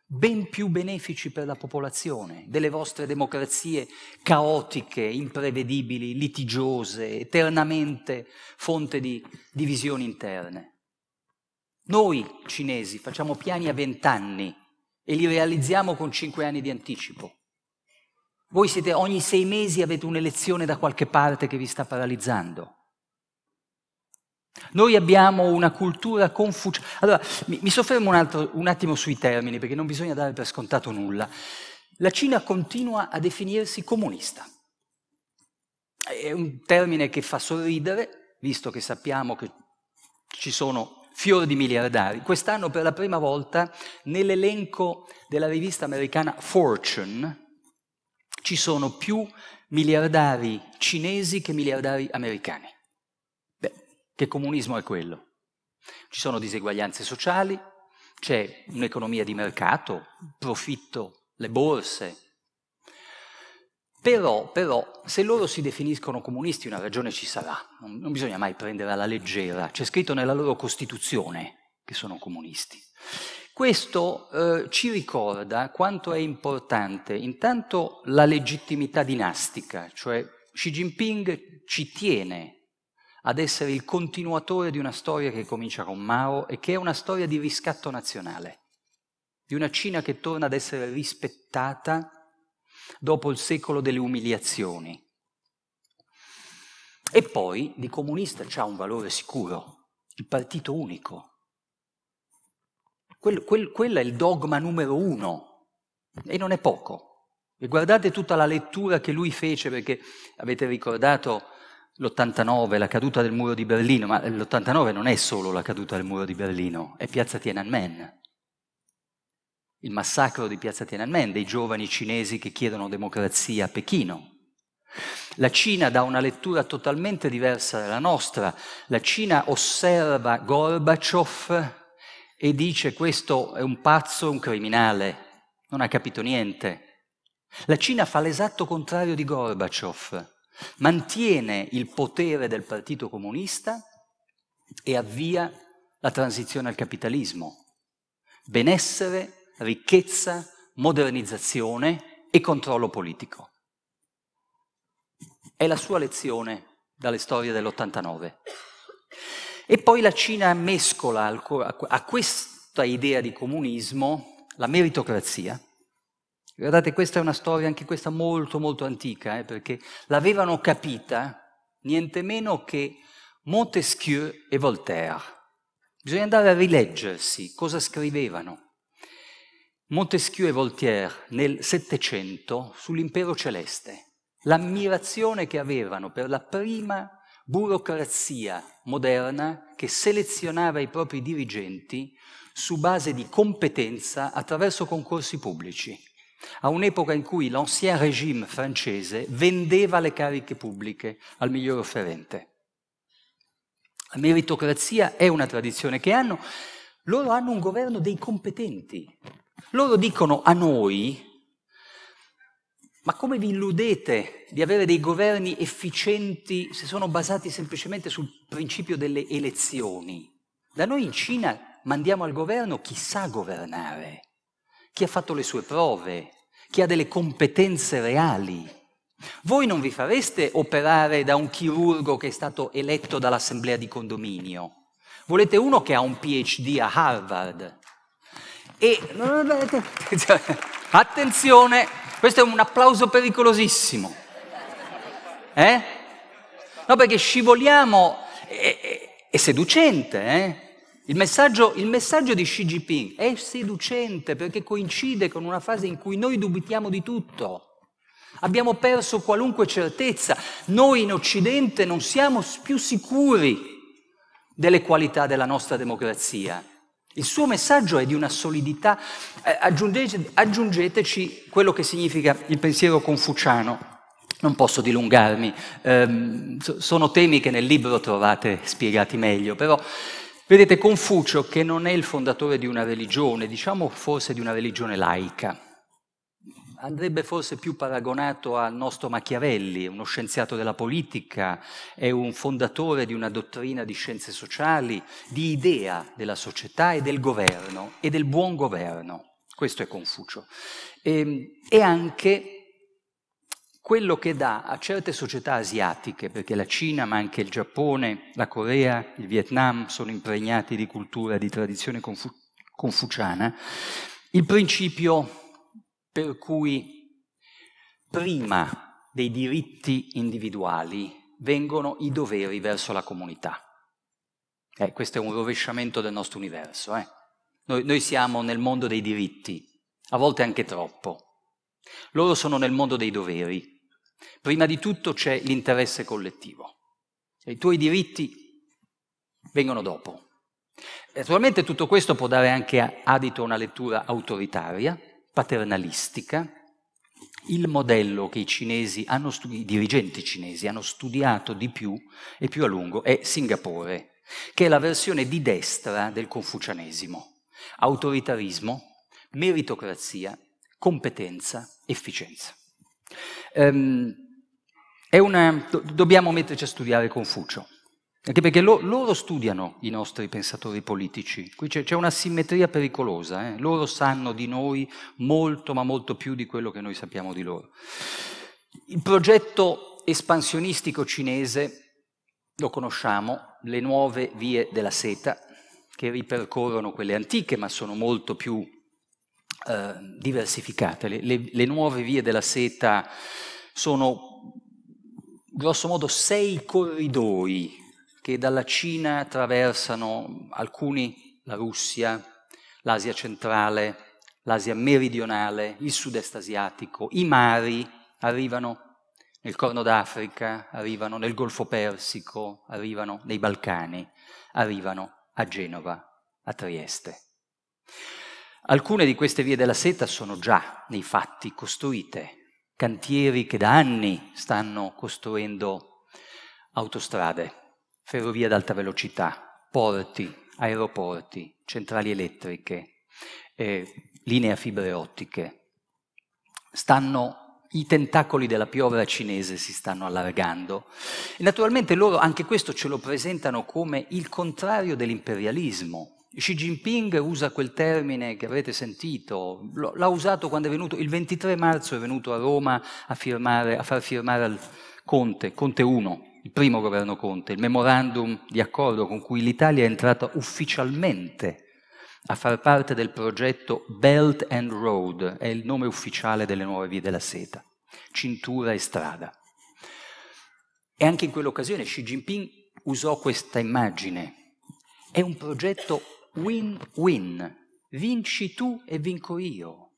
ben più benefici per la popolazione delle vostre democrazie caotiche, imprevedibili, litigiose, eternamente fonte di divisioni interne. Noi cinesi facciamo piani a vent'anni e li realizziamo con cinque anni di anticipo. Voi siete ogni sei mesi avete un'elezione da qualche parte che vi sta paralizzando. Noi abbiamo una cultura confuciana. Allora, mi, mi soffermo un, altro, un attimo sui termini, perché non bisogna dare per scontato nulla. La Cina continua a definirsi comunista. È un termine che fa sorridere, visto che sappiamo che ci sono fior di miliardari. Quest'anno per la prima volta nell'elenco della rivista americana Fortune, ci sono più miliardari cinesi che miliardari americani. Beh, che comunismo è quello? Ci sono diseguaglianze sociali, c'è un'economia di mercato, profitto, le borse. Però, però, se loro si definiscono comunisti, una ragione ci sarà, non, non bisogna mai prendere alla leggera, c'è scritto nella loro Costituzione che sono comunisti. Questo eh, ci ricorda quanto è importante intanto la legittimità dinastica, cioè Xi Jinping ci tiene ad essere il continuatore di una storia che comincia con Mao e che è una storia di riscatto nazionale, di una Cina che torna ad essere rispettata dopo il secolo delle umiliazioni. E poi di comunista c'ha un valore sicuro, il partito unico, Quel, quel, quello è il dogma numero uno e non è poco. E guardate tutta la lettura che lui fece, perché avete ricordato l'89, la caduta del muro di Berlino, ma l'89 non è solo la caduta del muro di Berlino, è piazza Tiananmen. Il massacro di piazza Tiananmen, dei giovani cinesi che chiedono democrazia a Pechino. La Cina dà una lettura totalmente diversa dalla nostra. La Cina osserva Gorbaciov e dice questo è un pazzo, un criminale, non ha capito niente. La Cina fa l'esatto contrario di Gorbaciov, mantiene il potere del Partito Comunista e avvia la transizione al capitalismo. Benessere, ricchezza, modernizzazione e controllo politico. È la sua lezione dalle storie dell'89. E poi la Cina mescola a questa idea di comunismo la meritocrazia. Guardate, questa è una storia anche questa molto molto antica, eh, perché l'avevano capita niente meno che Montesquieu e Voltaire. Bisogna andare a rileggersi cosa scrivevano. Montesquieu e Voltaire nel Settecento sull'impero celeste, l'ammirazione che avevano per la prima burocrazia moderna che selezionava i propri dirigenti su base di competenza attraverso concorsi pubblici, a un'epoca in cui l'ancien régime francese vendeva le cariche pubbliche al miglior offerente. La meritocrazia è una tradizione che hanno, loro hanno un governo dei competenti. Loro dicono a noi, ma come vi illudete di avere dei governi efficienti se sono basati semplicemente sul principio delle elezioni? Da noi in Cina mandiamo al governo chi sa governare, chi ha fatto le sue prove, chi ha delle competenze reali. Voi non vi fareste operare da un chirurgo che è stato eletto dall'assemblea di condominio. Volete uno che ha un PhD a Harvard. E... <laughs> Attenzione! Questo è un applauso pericolosissimo. Eh? No, perché scivoliamo, è, eh, è, eh, è seducente, eh? Il messaggio, il messaggio, di Xi Jinping è seducente perché coincide con una fase in cui noi dubitiamo di tutto. Abbiamo perso qualunque certezza. Noi in Occidente non siamo più sicuri delle qualità della nostra democrazia. Il suo messaggio è di una solidità. Eh, aggiungete, aggiungeteci quello che significa il pensiero confuciano. Non posso dilungarmi, eh, sono temi che nel libro trovate spiegati meglio, però vedete Confucio che non è il fondatore di una religione, diciamo forse di una religione laica, andrebbe forse più paragonato al nostro Machiavelli, uno scienziato della politica, è un fondatore di una dottrina di scienze sociali, di idea della società e del governo e del buon governo. Questo è Confucio. E, ehm, e anche quello che dà a certe società asiatiche, perché la Cina, ma anche il Giappone, la Corea, il Vietnam sono impregnati di cultura, di tradizione confu- confuciana, il principio per cui prima dei diritti individuali vengono i doveri verso la comunità. Eh, questo è un rovesciamento del nostro universo. Eh? Noi, noi siamo nel mondo dei diritti, a volte anche troppo. Loro sono nel mondo dei doveri. Prima di tutto c'è l'interesse collettivo. I tuoi diritti vengono dopo. Naturalmente tutto questo può dare anche adito a una lettura autoritaria, paternalistica, il modello che i, cinesi hanno studi- i dirigenti cinesi hanno studiato di più e più a lungo è Singapore, che è la versione di destra del confucianesimo. Autoritarismo, meritocrazia, competenza, efficienza. Um, una, do, dobbiamo metterci a studiare Confucio. Anche perché lo, loro studiano i nostri pensatori politici, qui c'è, una simmetria pericolosa, eh? loro sanno di noi molto ma molto più di quello che noi sappiamo di loro. Il progetto espansionistico cinese lo conosciamo, le nuove vie della seta, che ripercorrono quelle antiche ma sono molto più eh, diversificate. Le, le, le nuove vie della seta sono grosso modo sei corridoi che dalla Cina attraversano alcuni la Russia, l'Asia centrale, l'Asia meridionale, il sud-est asiatico, i mari arrivano nel Corno d'Africa, arrivano nel Golfo Persico, arrivano nei Balcani, arrivano a Genova, a Trieste. Alcune di queste vie della seta sono già nei fatti costruite, cantieri che da anni stanno costruendo autostrade ferrovie ad alta velocità, porti, aeroporti, centrali elettriche, eh, linee a fibre ottiche. Stanno, I tentacoli della piovra cinese si stanno allargando e naturalmente loro anche questo ce lo presentano come il contrario dell'imperialismo, Xi Jinping usa quel termine che avrete sentito, l'ha usato quando è venuto, il 23 marzo è venuto a Roma a, firmare, a far firmare al Conte, Conte 1, il primo governo Conte, il memorandum di accordo con cui l'Italia è entrata ufficialmente a far parte del progetto Belt and Road, è il nome ufficiale delle nuove vie della seta, cintura e strada. E anche in quell'occasione Xi Jinping usò questa immagine. È un progetto win-win, vinci tu e vinco io.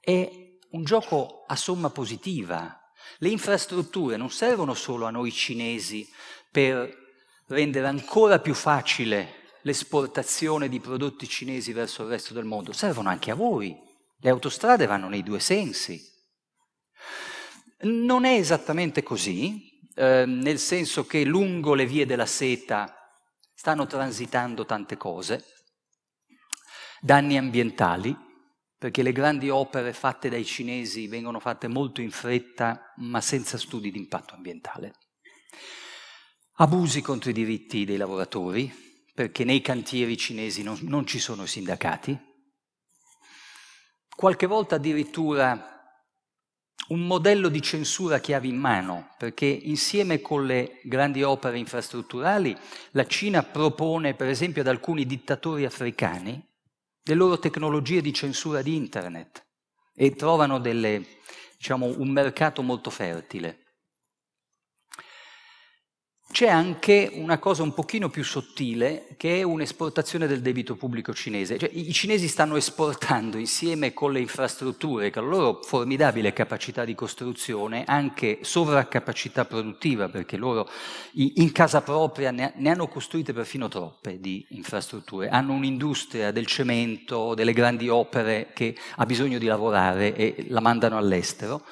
È un gioco a somma positiva, le infrastrutture non servono solo a noi cinesi per rendere ancora più facile l'esportazione di prodotti cinesi verso il resto del mondo, servono anche a voi. Le autostrade vanno nei due sensi. Non è esattamente così, eh, nel senso che lungo le vie della seta stanno transitando tante cose, danni ambientali, perché le grandi opere fatte dai cinesi vengono fatte molto in fretta, ma senza studi di impatto ambientale. Abusi contro i diritti dei lavoratori, perché nei cantieri cinesi non, non ci sono sindacati. Qualche volta addirittura un modello di censura chiave in mano, perché insieme con le grandi opere infrastrutturali la Cina propone per esempio ad alcuni dittatori africani le loro tecnologie di censura di internet e trovano delle, diciamo, un mercato molto fertile. C'è anche una cosa un pochino più sottile che è un'esportazione del debito pubblico cinese. Cioè, I cinesi stanno esportando insieme con le infrastrutture, con la loro formidabile capacità di costruzione, anche sovraccapacità produttiva, perché loro in casa propria ne, hanno costruite perfino troppe di infrastrutture. Hanno un'industria del cemento, delle grandi opere che ha bisogno di lavorare e la mandano all'estero,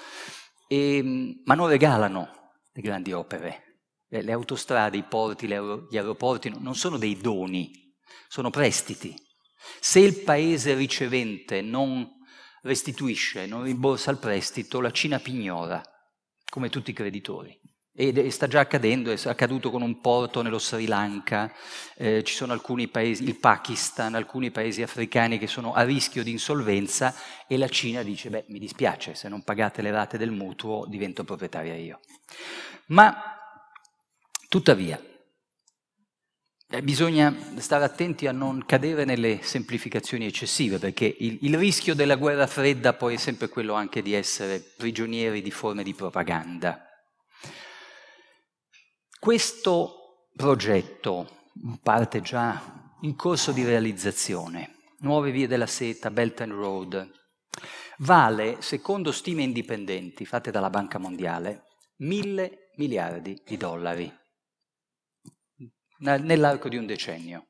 e, ehm, ma non regalano le grandi opere le, autostrade, i porti, gli aeroporti non sono dei doni, sono prestiti. Se il paese ricevente non restituisce, non rimborsa il prestito, la Cina pignora, come tutti i creditori. E sta già accadendo, è accaduto con un porto nello Sri Lanka, eh, ci sono alcuni paesi, il Pakistan, alcuni paesi africani che sono a rischio di insolvenza e la Cina dice, beh mi dispiace, se non pagate le rate del mutuo divento proprietaria io. Ma Tuttavia, eh, bisogna stare attenti a non cadere nelle semplificazioni eccessive, perché il, il rischio della guerra fredda poi è sempre quello anche di essere prigionieri di forme di propaganda. Questo progetto, in parte già in corso di realizzazione, Nuove Vie della Seta, Belt and Road, vale, secondo stime indipendenti fatte dalla Banca Mondiale, mille miliardi di dollari nell'arco di un decennio.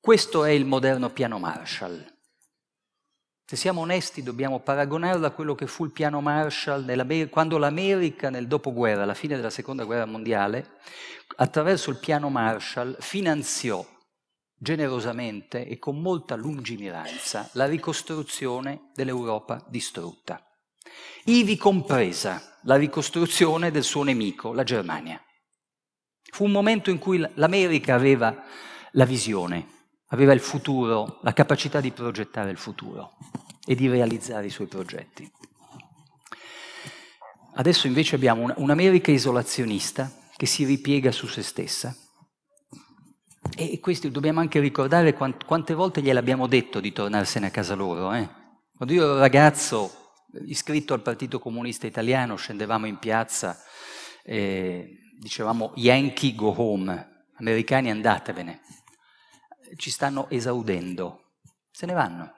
Questo è il moderno piano Marshall. Se siamo onesti dobbiamo paragonarlo a quello che fu il piano Marshall quando l'America nel dopoguerra, alla fine della seconda guerra mondiale, attraverso il piano Marshall finanziò generosamente e con molta lungimiranza la ricostruzione dell'Europa distrutta, ivi compresa la ricostruzione del suo nemico, la Germania. Fu un momento in cui l'America aveva la visione, aveva il futuro, la capacità di progettare il futuro e di realizzare i suoi progetti. Adesso invece abbiamo un'America isolazionista che si ripiega su se stessa. E questo dobbiamo anche ricordare quante volte gliel'abbiamo detto di tornarsene a casa loro. Eh? Quando io ero ragazzo iscritto al Partito Comunista Italiano, scendevamo in piazza. Eh, dicevamo Yankee go home, americani andatevene, ci stanno esaudendo, se ne vanno.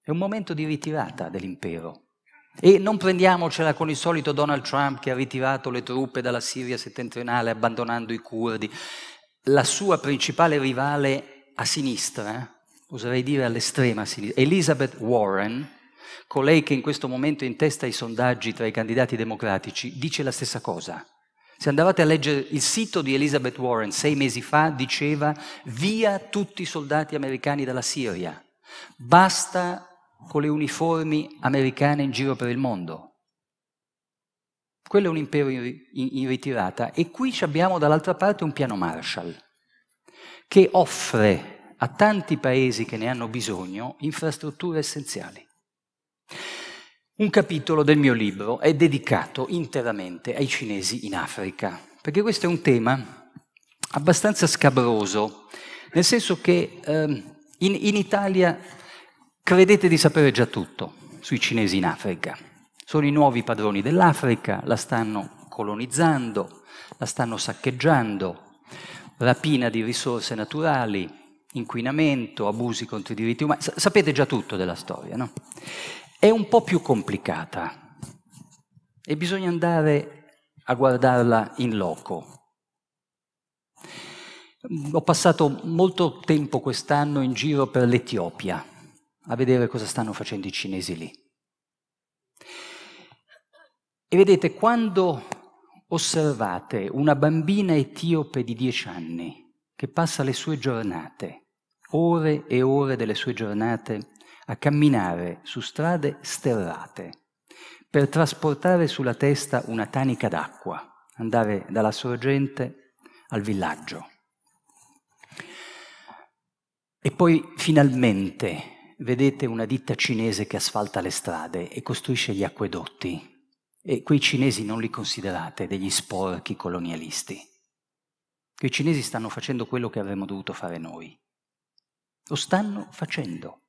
È un momento di ritirata dell'impero. E non prendiamocela con il solito Donald Trump che ha ritirato le truppe dalla Siria settentrionale abbandonando i curdi. La sua principale rivale a sinistra, eh, oserei dire all'estrema sinistra, Elizabeth Warren, colei che in questo momento è in testa ai sondaggi tra i candidati democratici, dice la stessa cosa. Se andavate a leggere il sito di Elizabeth Warren sei mesi fa, diceva via tutti i soldati americani dalla Siria, basta con le uniformi americane in giro per il mondo. Quello è un impero in, in ritirata e qui abbiamo dall'altra parte un piano Marshall che offre a tanti paesi che ne hanno bisogno infrastrutture essenziali. Un capitolo del mio libro è dedicato interamente ai cinesi in Africa, perché questo è un tema abbastanza scabroso, nel senso che eh, in, in Italia credete di sapere già tutto sui cinesi in Africa. Sono i nuovi padroni dell'Africa, la stanno colonizzando, la stanno saccheggiando, rapina di risorse naturali, inquinamento, abusi contro i diritti umani. sapete già tutto della storia, no? è un po' più complicata e bisogna andare a guardarla in loco. Ho passato molto tempo quest'anno in giro per l'Etiopia a vedere cosa stanno facendo i cinesi lì. E vedete, quando osservate una bambina etiope di dieci anni che passa le sue giornate, ore e ore delle sue giornate, a camminare su strade sterrate per trasportare sulla testa una tanica d'acqua, andare dalla sorgente al villaggio. E poi finalmente vedete una ditta cinese che asfalta le strade e costruisce gli acquedotti. E quei cinesi non li considerate degli sporchi colonialisti. Quei cinesi stanno facendo quello che avremmo dovuto fare noi. Lo stanno facendo.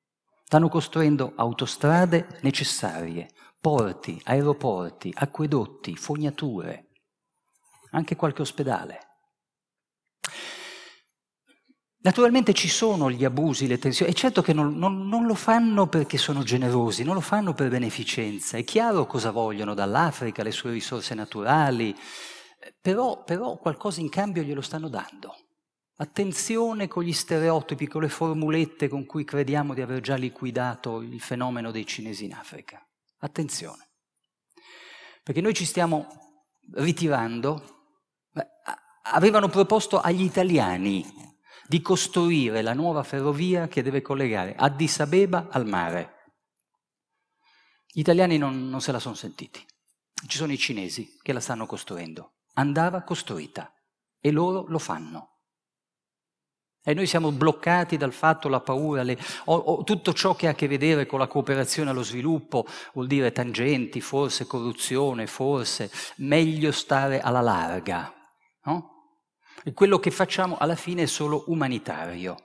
Stanno costruendo autostrade necessarie, porti, aeroporti, acquedotti, fognature, anche qualche ospedale. Naturalmente ci sono gli abusi, le tensioni, è certo che non, non, non, lo fanno perché sono generosi, non lo fanno per beneficenza, è chiaro cosa vogliono dall'Africa, le sue risorse naturali, però, però qualcosa in cambio glielo stanno dando. Attenzione con gli stereotipi, con le formulette con cui crediamo di aver già liquidato il fenomeno dei cinesi in Africa. Attenzione. Perché noi ci stiamo ritirando. Avevano proposto agli italiani di costruire la nuova ferrovia che deve collegare Addis Abeba al mare. Gli italiani non, non se la sono sentiti. Ci sono i cinesi che la stanno costruendo. Andava costruita e loro lo fanno. E noi siamo bloccati dal fatto, la paura, le, o, o, tutto ciò che ha a che vedere con la cooperazione allo sviluppo, vuol dire tangenti, forse corruzione, forse meglio stare alla larga. No? E quello che facciamo alla fine è solo umanitario.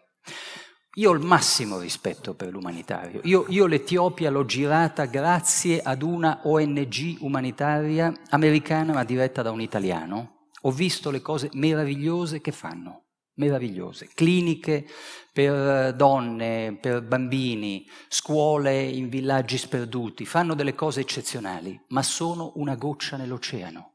Io ho il massimo rispetto per l'umanitario. Io, io l'Etiopia l'ho girata grazie ad una ONG umanitaria americana ma diretta da un italiano. Ho visto le cose meravigliose che fanno meravigliose, cliniche per eh, donne, per bambini, scuole in villaggi sperduti, fanno delle cose eccezionali, ma sono una goccia nell'oceano.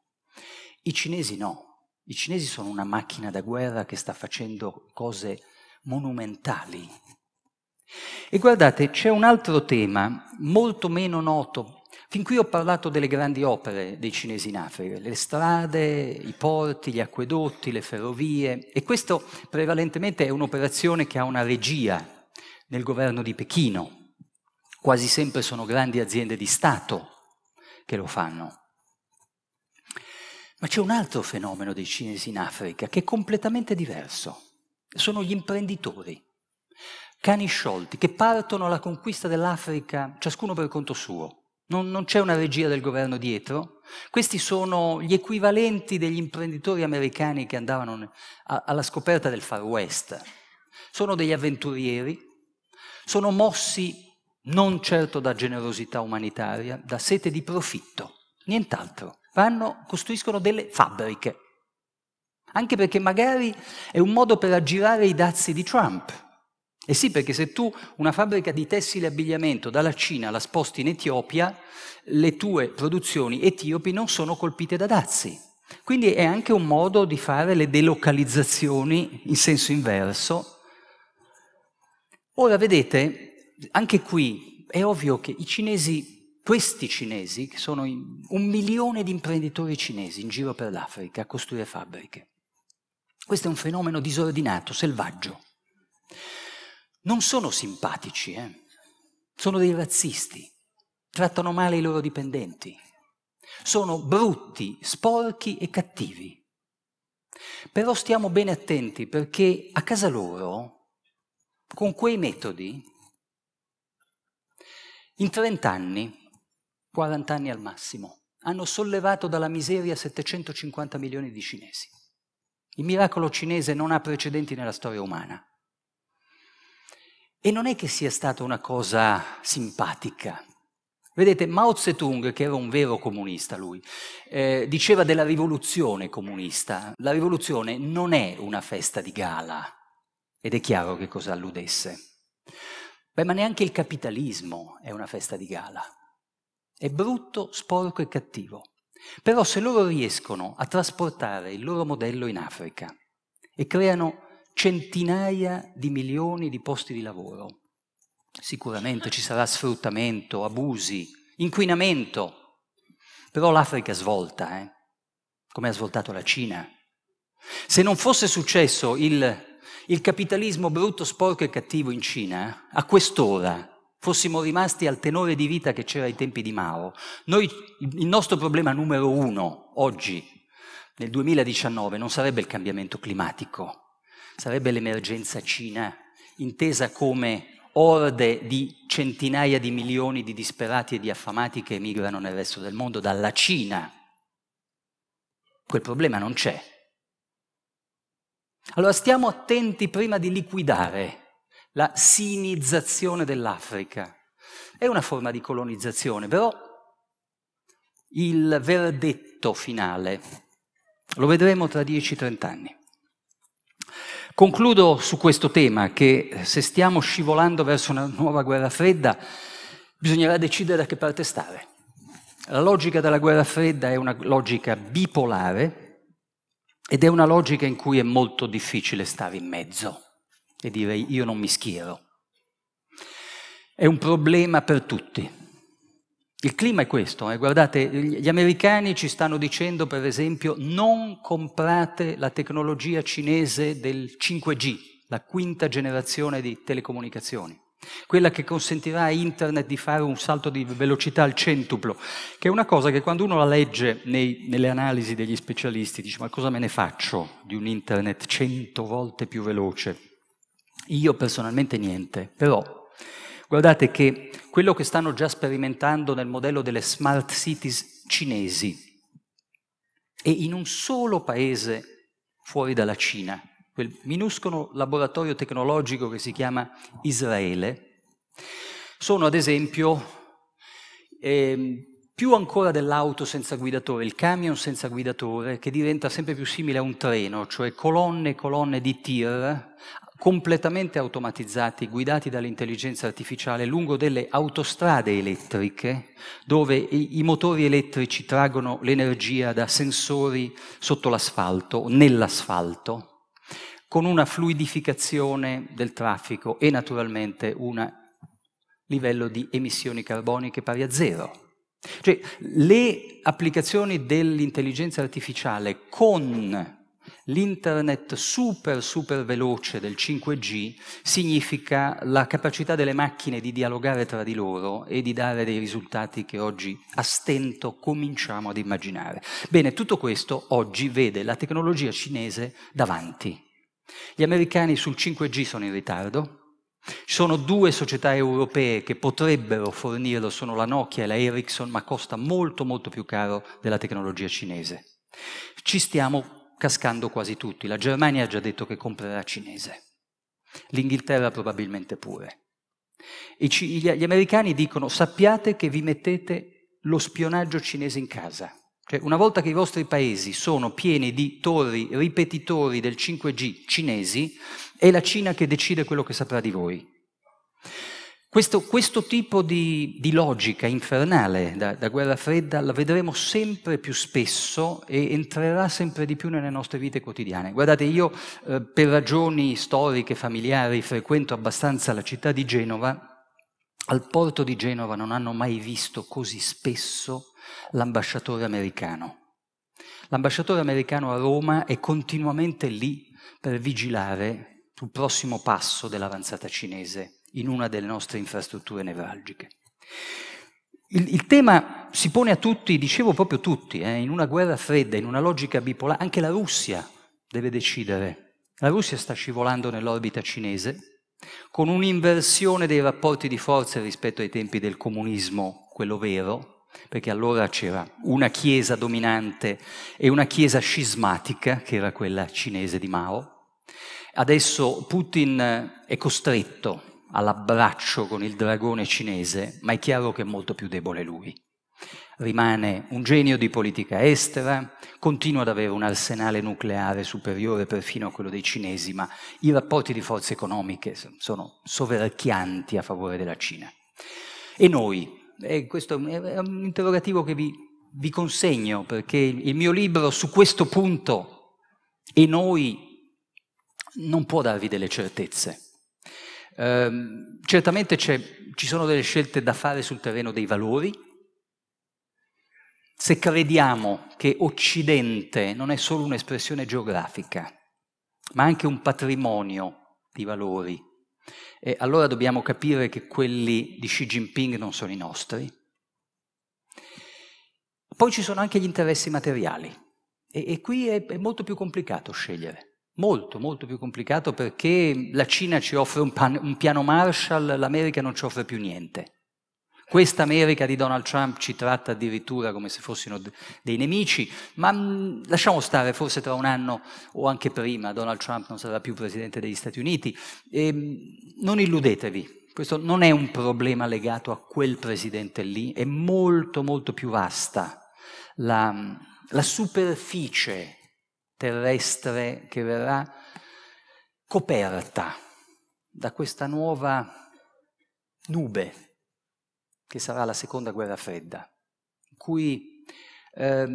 I cinesi no, i cinesi sono una macchina da guerra che sta facendo cose monumentali. E guardate, c'è un altro tema molto meno noto Fin qui ho parlato delle grandi opere dei cinesi in Africa, le strade, i porti, gli acquedotti, le ferrovie e questo prevalentemente è un'operazione che ha una regia nel governo di Pechino. Quasi sempre sono grandi aziende di Stato che lo fanno. Ma c'è un altro fenomeno dei cinesi in Africa che è completamente diverso. Sono gli imprenditori, cani sciolti, che partono alla conquista dell'Africa ciascuno per conto suo non, non c'è una regia del governo dietro. Questi sono gli equivalenti degli imprenditori americani che andavano a, alla scoperta del Far West. Sono degli avventurieri, sono mossi non certo da generosità umanitaria, da sete di profitto, nient'altro. Vanno, costruiscono delle fabbriche, anche perché magari è un modo per aggirare i dazi di Trump e eh sì, perché se tu una fabbrica di tessile e abbigliamento dalla Cina la sposti in Etiopia, le tue produzioni etiopi non sono colpite da dazi. Quindi è anche un modo di fare le delocalizzazioni in senso inverso. Ora vedete, anche qui è ovvio che i cinesi, questi cinesi, che sono un milione di imprenditori cinesi in giro per l'Africa a costruire fabbriche, questo è un fenomeno disordinato, selvaggio non sono simpatici, eh? sono dei razzisti, trattano male i loro dipendenti, sono brutti, sporchi e cattivi. Però stiamo bene attenti perché a casa loro, con quei metodi, in 30 anni, 40 anni al massimo, hanno sollevato dalla miseria 750 milioni di cinesi. Il miracolo cinese non ha precedenti nella storia umana. E non è che sia stata una cosa simpatica. Vedete, Mao Zedong, che era un vero comunista lui, eh, diceva della rivoluzione comunista. La rivoluzione non è una festa di gala, ed è chiaro che cosa alludesse. Beh, ma neanche il capitalismo è una festa di gala. È brutto, sporco e cattivo. Però se loro riescono a trasportare il loro modello in Africa e creano centinaia di milioni di posti di lavoro. Sicuramente ci sarà sfruttamento, abusi, inquinamento, però l'Africa svolta, eh? come ha svoltato la Cina. Se non fosse successo il, il capitalismo brutto, sporco e cattivo in Cina, a quest'ora fossimo rimasti al tenore di vita che c'era ai tempi di Mao, noi, il nostro problema numero uno oggi, nel 2019, non sarebbe il cambiamento climatico, sarebbe l'emergenza Cina, intesa come orde di centinaia di milioni di disperati e di affamati che emigrano nel resto del mondo dalla Cina. Quel problema non c'è. Allora stiamo attenti prima di liquidare la sinizzazione dell'Africa. È una forma di colonizzazione, però il verdetto finale lo vedremo tra 10-30 anni. Concludo su questo tema che se stiamo scivolando verso una nuova guerra fredda bisognerà decidere da che parte stare. La logica della guerra fredda è una logica bipolare ed è una logica in cui è molto difficile stare in mezzo e dire io non mi schiero. È un problema per tutti. Il clima è questo, eh? guardate, gli americani ci stanno dicendo per esempio non comprate la tecnologia cinese del 5G, la quinta generazione di telecomunicazioni, quella che consentirà a Internet di fare un salto di velocità al centuplo, che è una cosa che quando uno la legge nei, nelle analisi degli specialisti dice ma cosa me ne faccio di un Internet cento volte più veloce? Io personalmente niente, però Guardate che quello che stanno già sperimentando nel modello delle smart cities cinesi e in un solo paese fuori dalla Cina, quel minuscolo laboratorio tecnologico che si chiama Israele, sono ad esempio eh, più ancora dell'auto senza guidatore, il camion senza guidatore, che diventa sempre più simile a un treno, cioè colonne e colonne di tir completamente automatizzati, guidati dall'intelligenza artificiale lungo delle autostrade elettriche, dove i, i motori elettrici traggono l'energia da sensori sotto l'asfalto nell'asfalto, con una fluidificazione del traffico e naturalmente un livello di emissioni carboniche pari a zero. Cioè, le applicazioni dell'intelligenza artificiale con l'internet super super veloce del 5G significa la capacità delle macchine di dialogare tra di loro e di dare dei risultati che oggi a stento cominciamo ad immaginare. Bene, tutto questo oggi vede la tecnologia cinese davanti. Gli americani sul 5G sono in ritardo, ci sono due società europee che potrebbero fornirlo, sono la Nokia e la Ericsson, ma costa molto molto più caro della tecnologia cinese. Ci stiamo cascando quasi tutti. La Germania ha già detto che comprerà cinese, l'Inghilterra probabilmente pure. C- gli americani dicono sappiate che vi mettete lo spionaggio cinese in casa. Cioè, una volta che i vostri paesi sono pieni di torri ripetitori del 5G cinesi, è la Cina che decide quello che saprà di voi. Questo, questo tipo di, di, logica infernale da, da guerra fredda la vedremo sempre più spesso e entrerà sempre di più nelle nostre vite quotidiane. Guardate, io eh, per ragioni storiche, familiari, frequento abbastanza la città di Genova al porto di Genova non hanno mai visto così spesso l'ambasciatore americano. L'ambasciatore americano a Roma è continuamente lì per vigilare sul prossimo passo dell'avanzata cinese in una delle nostre infrastrutture nevralgiche. Il, il tema si pone a tutti, dicevo proprio tutti, eh, in una guerra fredda, in una logica bipolare, anche la Russia deve decidere. La Russia sta scivolando nell'orbita cinese con un'inversione dei rapporti di forze rispetto ai tempi del comunismo, quello vero, perché allora c'era una chiesa dominante e una chiesa scismatica, che era quella cinese di Mao. Adesso Putin è costretto all'abbraccio con il dragone cinese, ma è chiaro che è molto più debole lui. Rimane un genio di politica estera, continua ad avere un arsenale nucleare superiore perfino a quello dei cinesi, ma i rapporti di forze economiche sono soverchianti a favore della Cina. E noi? E questo è un interrogativo che vi, vi consegno perché il mio libro su questo punto, e noi, non può darvi delle certezze eh, certamente ci sono delle scelte da fare sul terreno dei valori. Se crediamo che Occidente non è solo un'espressione geografica, ma anche un patrimonio di valori, e allora dobbiamo capire che quelli di Xi Jinping non sono i nostri. Poi ci sono anche gli interessi materiali e, e qui è, è molto più complicato scegliere. Molto, molto più complicato perché la Cina ci offre un, pan, un piano Marshall, l'America non ci offre più niente. Questa America di Donald Trump ci tratta addirittura come se fossimo dei nemici, ma mm, lasciamo stare, forse tra un anno o anche prima Donald Trump non sarà più presidente degli Stati Uniti. E, ehm, non illudetevi, questo non è un problema legato a quel presidente lì, è molto molto più vasta la, la superficie terrestre che verrà coperta da questa nuova nube che sarà la seconda guerra fredda, in cui eh,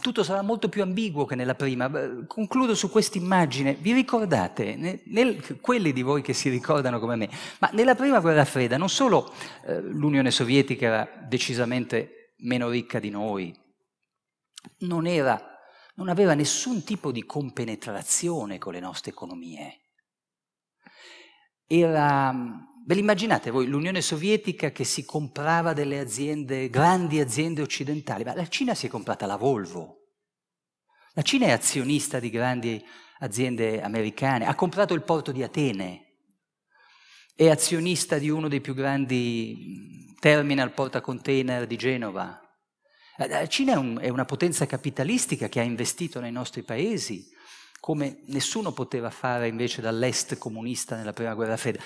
tutto sarà molto più ambiguo che nella prima. Concludo su questa immagine. Vi ricordate, nel, nel, quelli di voi che si ricordano come me, ma nella prima guerra fredda non solo eh, l'Unione Sovietica era decisamente meno ricca di noi, non era non aveva nessun tipo di compenetrazione con le nostre economie. Era, mm, ve l'immaginate voi, l'Unione Sovietica che si comprava delle aziende, grandi aziende occidentali, ma la Cina si è comprata la Volvo. La Cina è azionista di grandi aziende americane, ha comprato il porto di Atene, è azionista di uno dei più grandi mm, terminal porta container di Genova, la Cina è, un, è una potenza capitalistica che ha investito nei nostri paesi, come nessuno poteva fare invece dall'est comunista nella prima guerra fredda.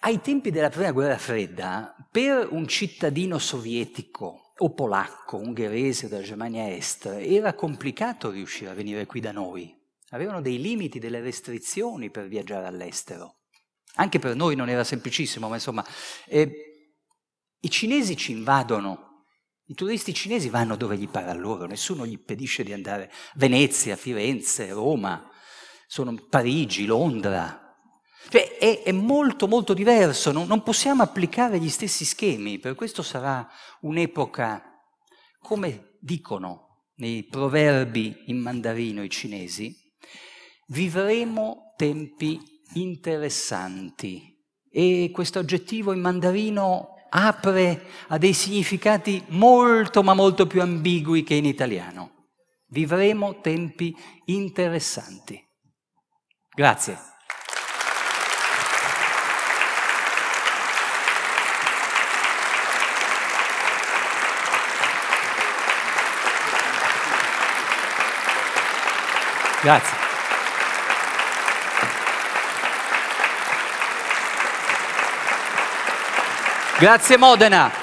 Ai tempi della prima guerra fredda, per un cittadino sovietico o polacco, ungherese della Germania Est, era complicato riuscire a venire qui da noi. Avevano dei limiti, delle restrizioni per viaggiare all'estero. Anche per noi non era semplicissimo, ma insomma, eh, i cinesi ci invadono i turisti cinesi vanno dove gli pare a loro, nessuno gli impedisce di andare Venezia, Firenze, Roma, sono Parigi, Londra. Cioè è, è, molto molto diverso, non, non possiamo applicare gli stessi schemi, per questo sarà un'epoca, come dicono nei proverbi in mandarino i cinesi, vivremo tempi interessanti. E questo aggettivo in mandarino apre a dei significati molto ma molto più ambigui che in italiano. Vivremo tempi interessanti. Grazie. Grazie. Grazie Modena.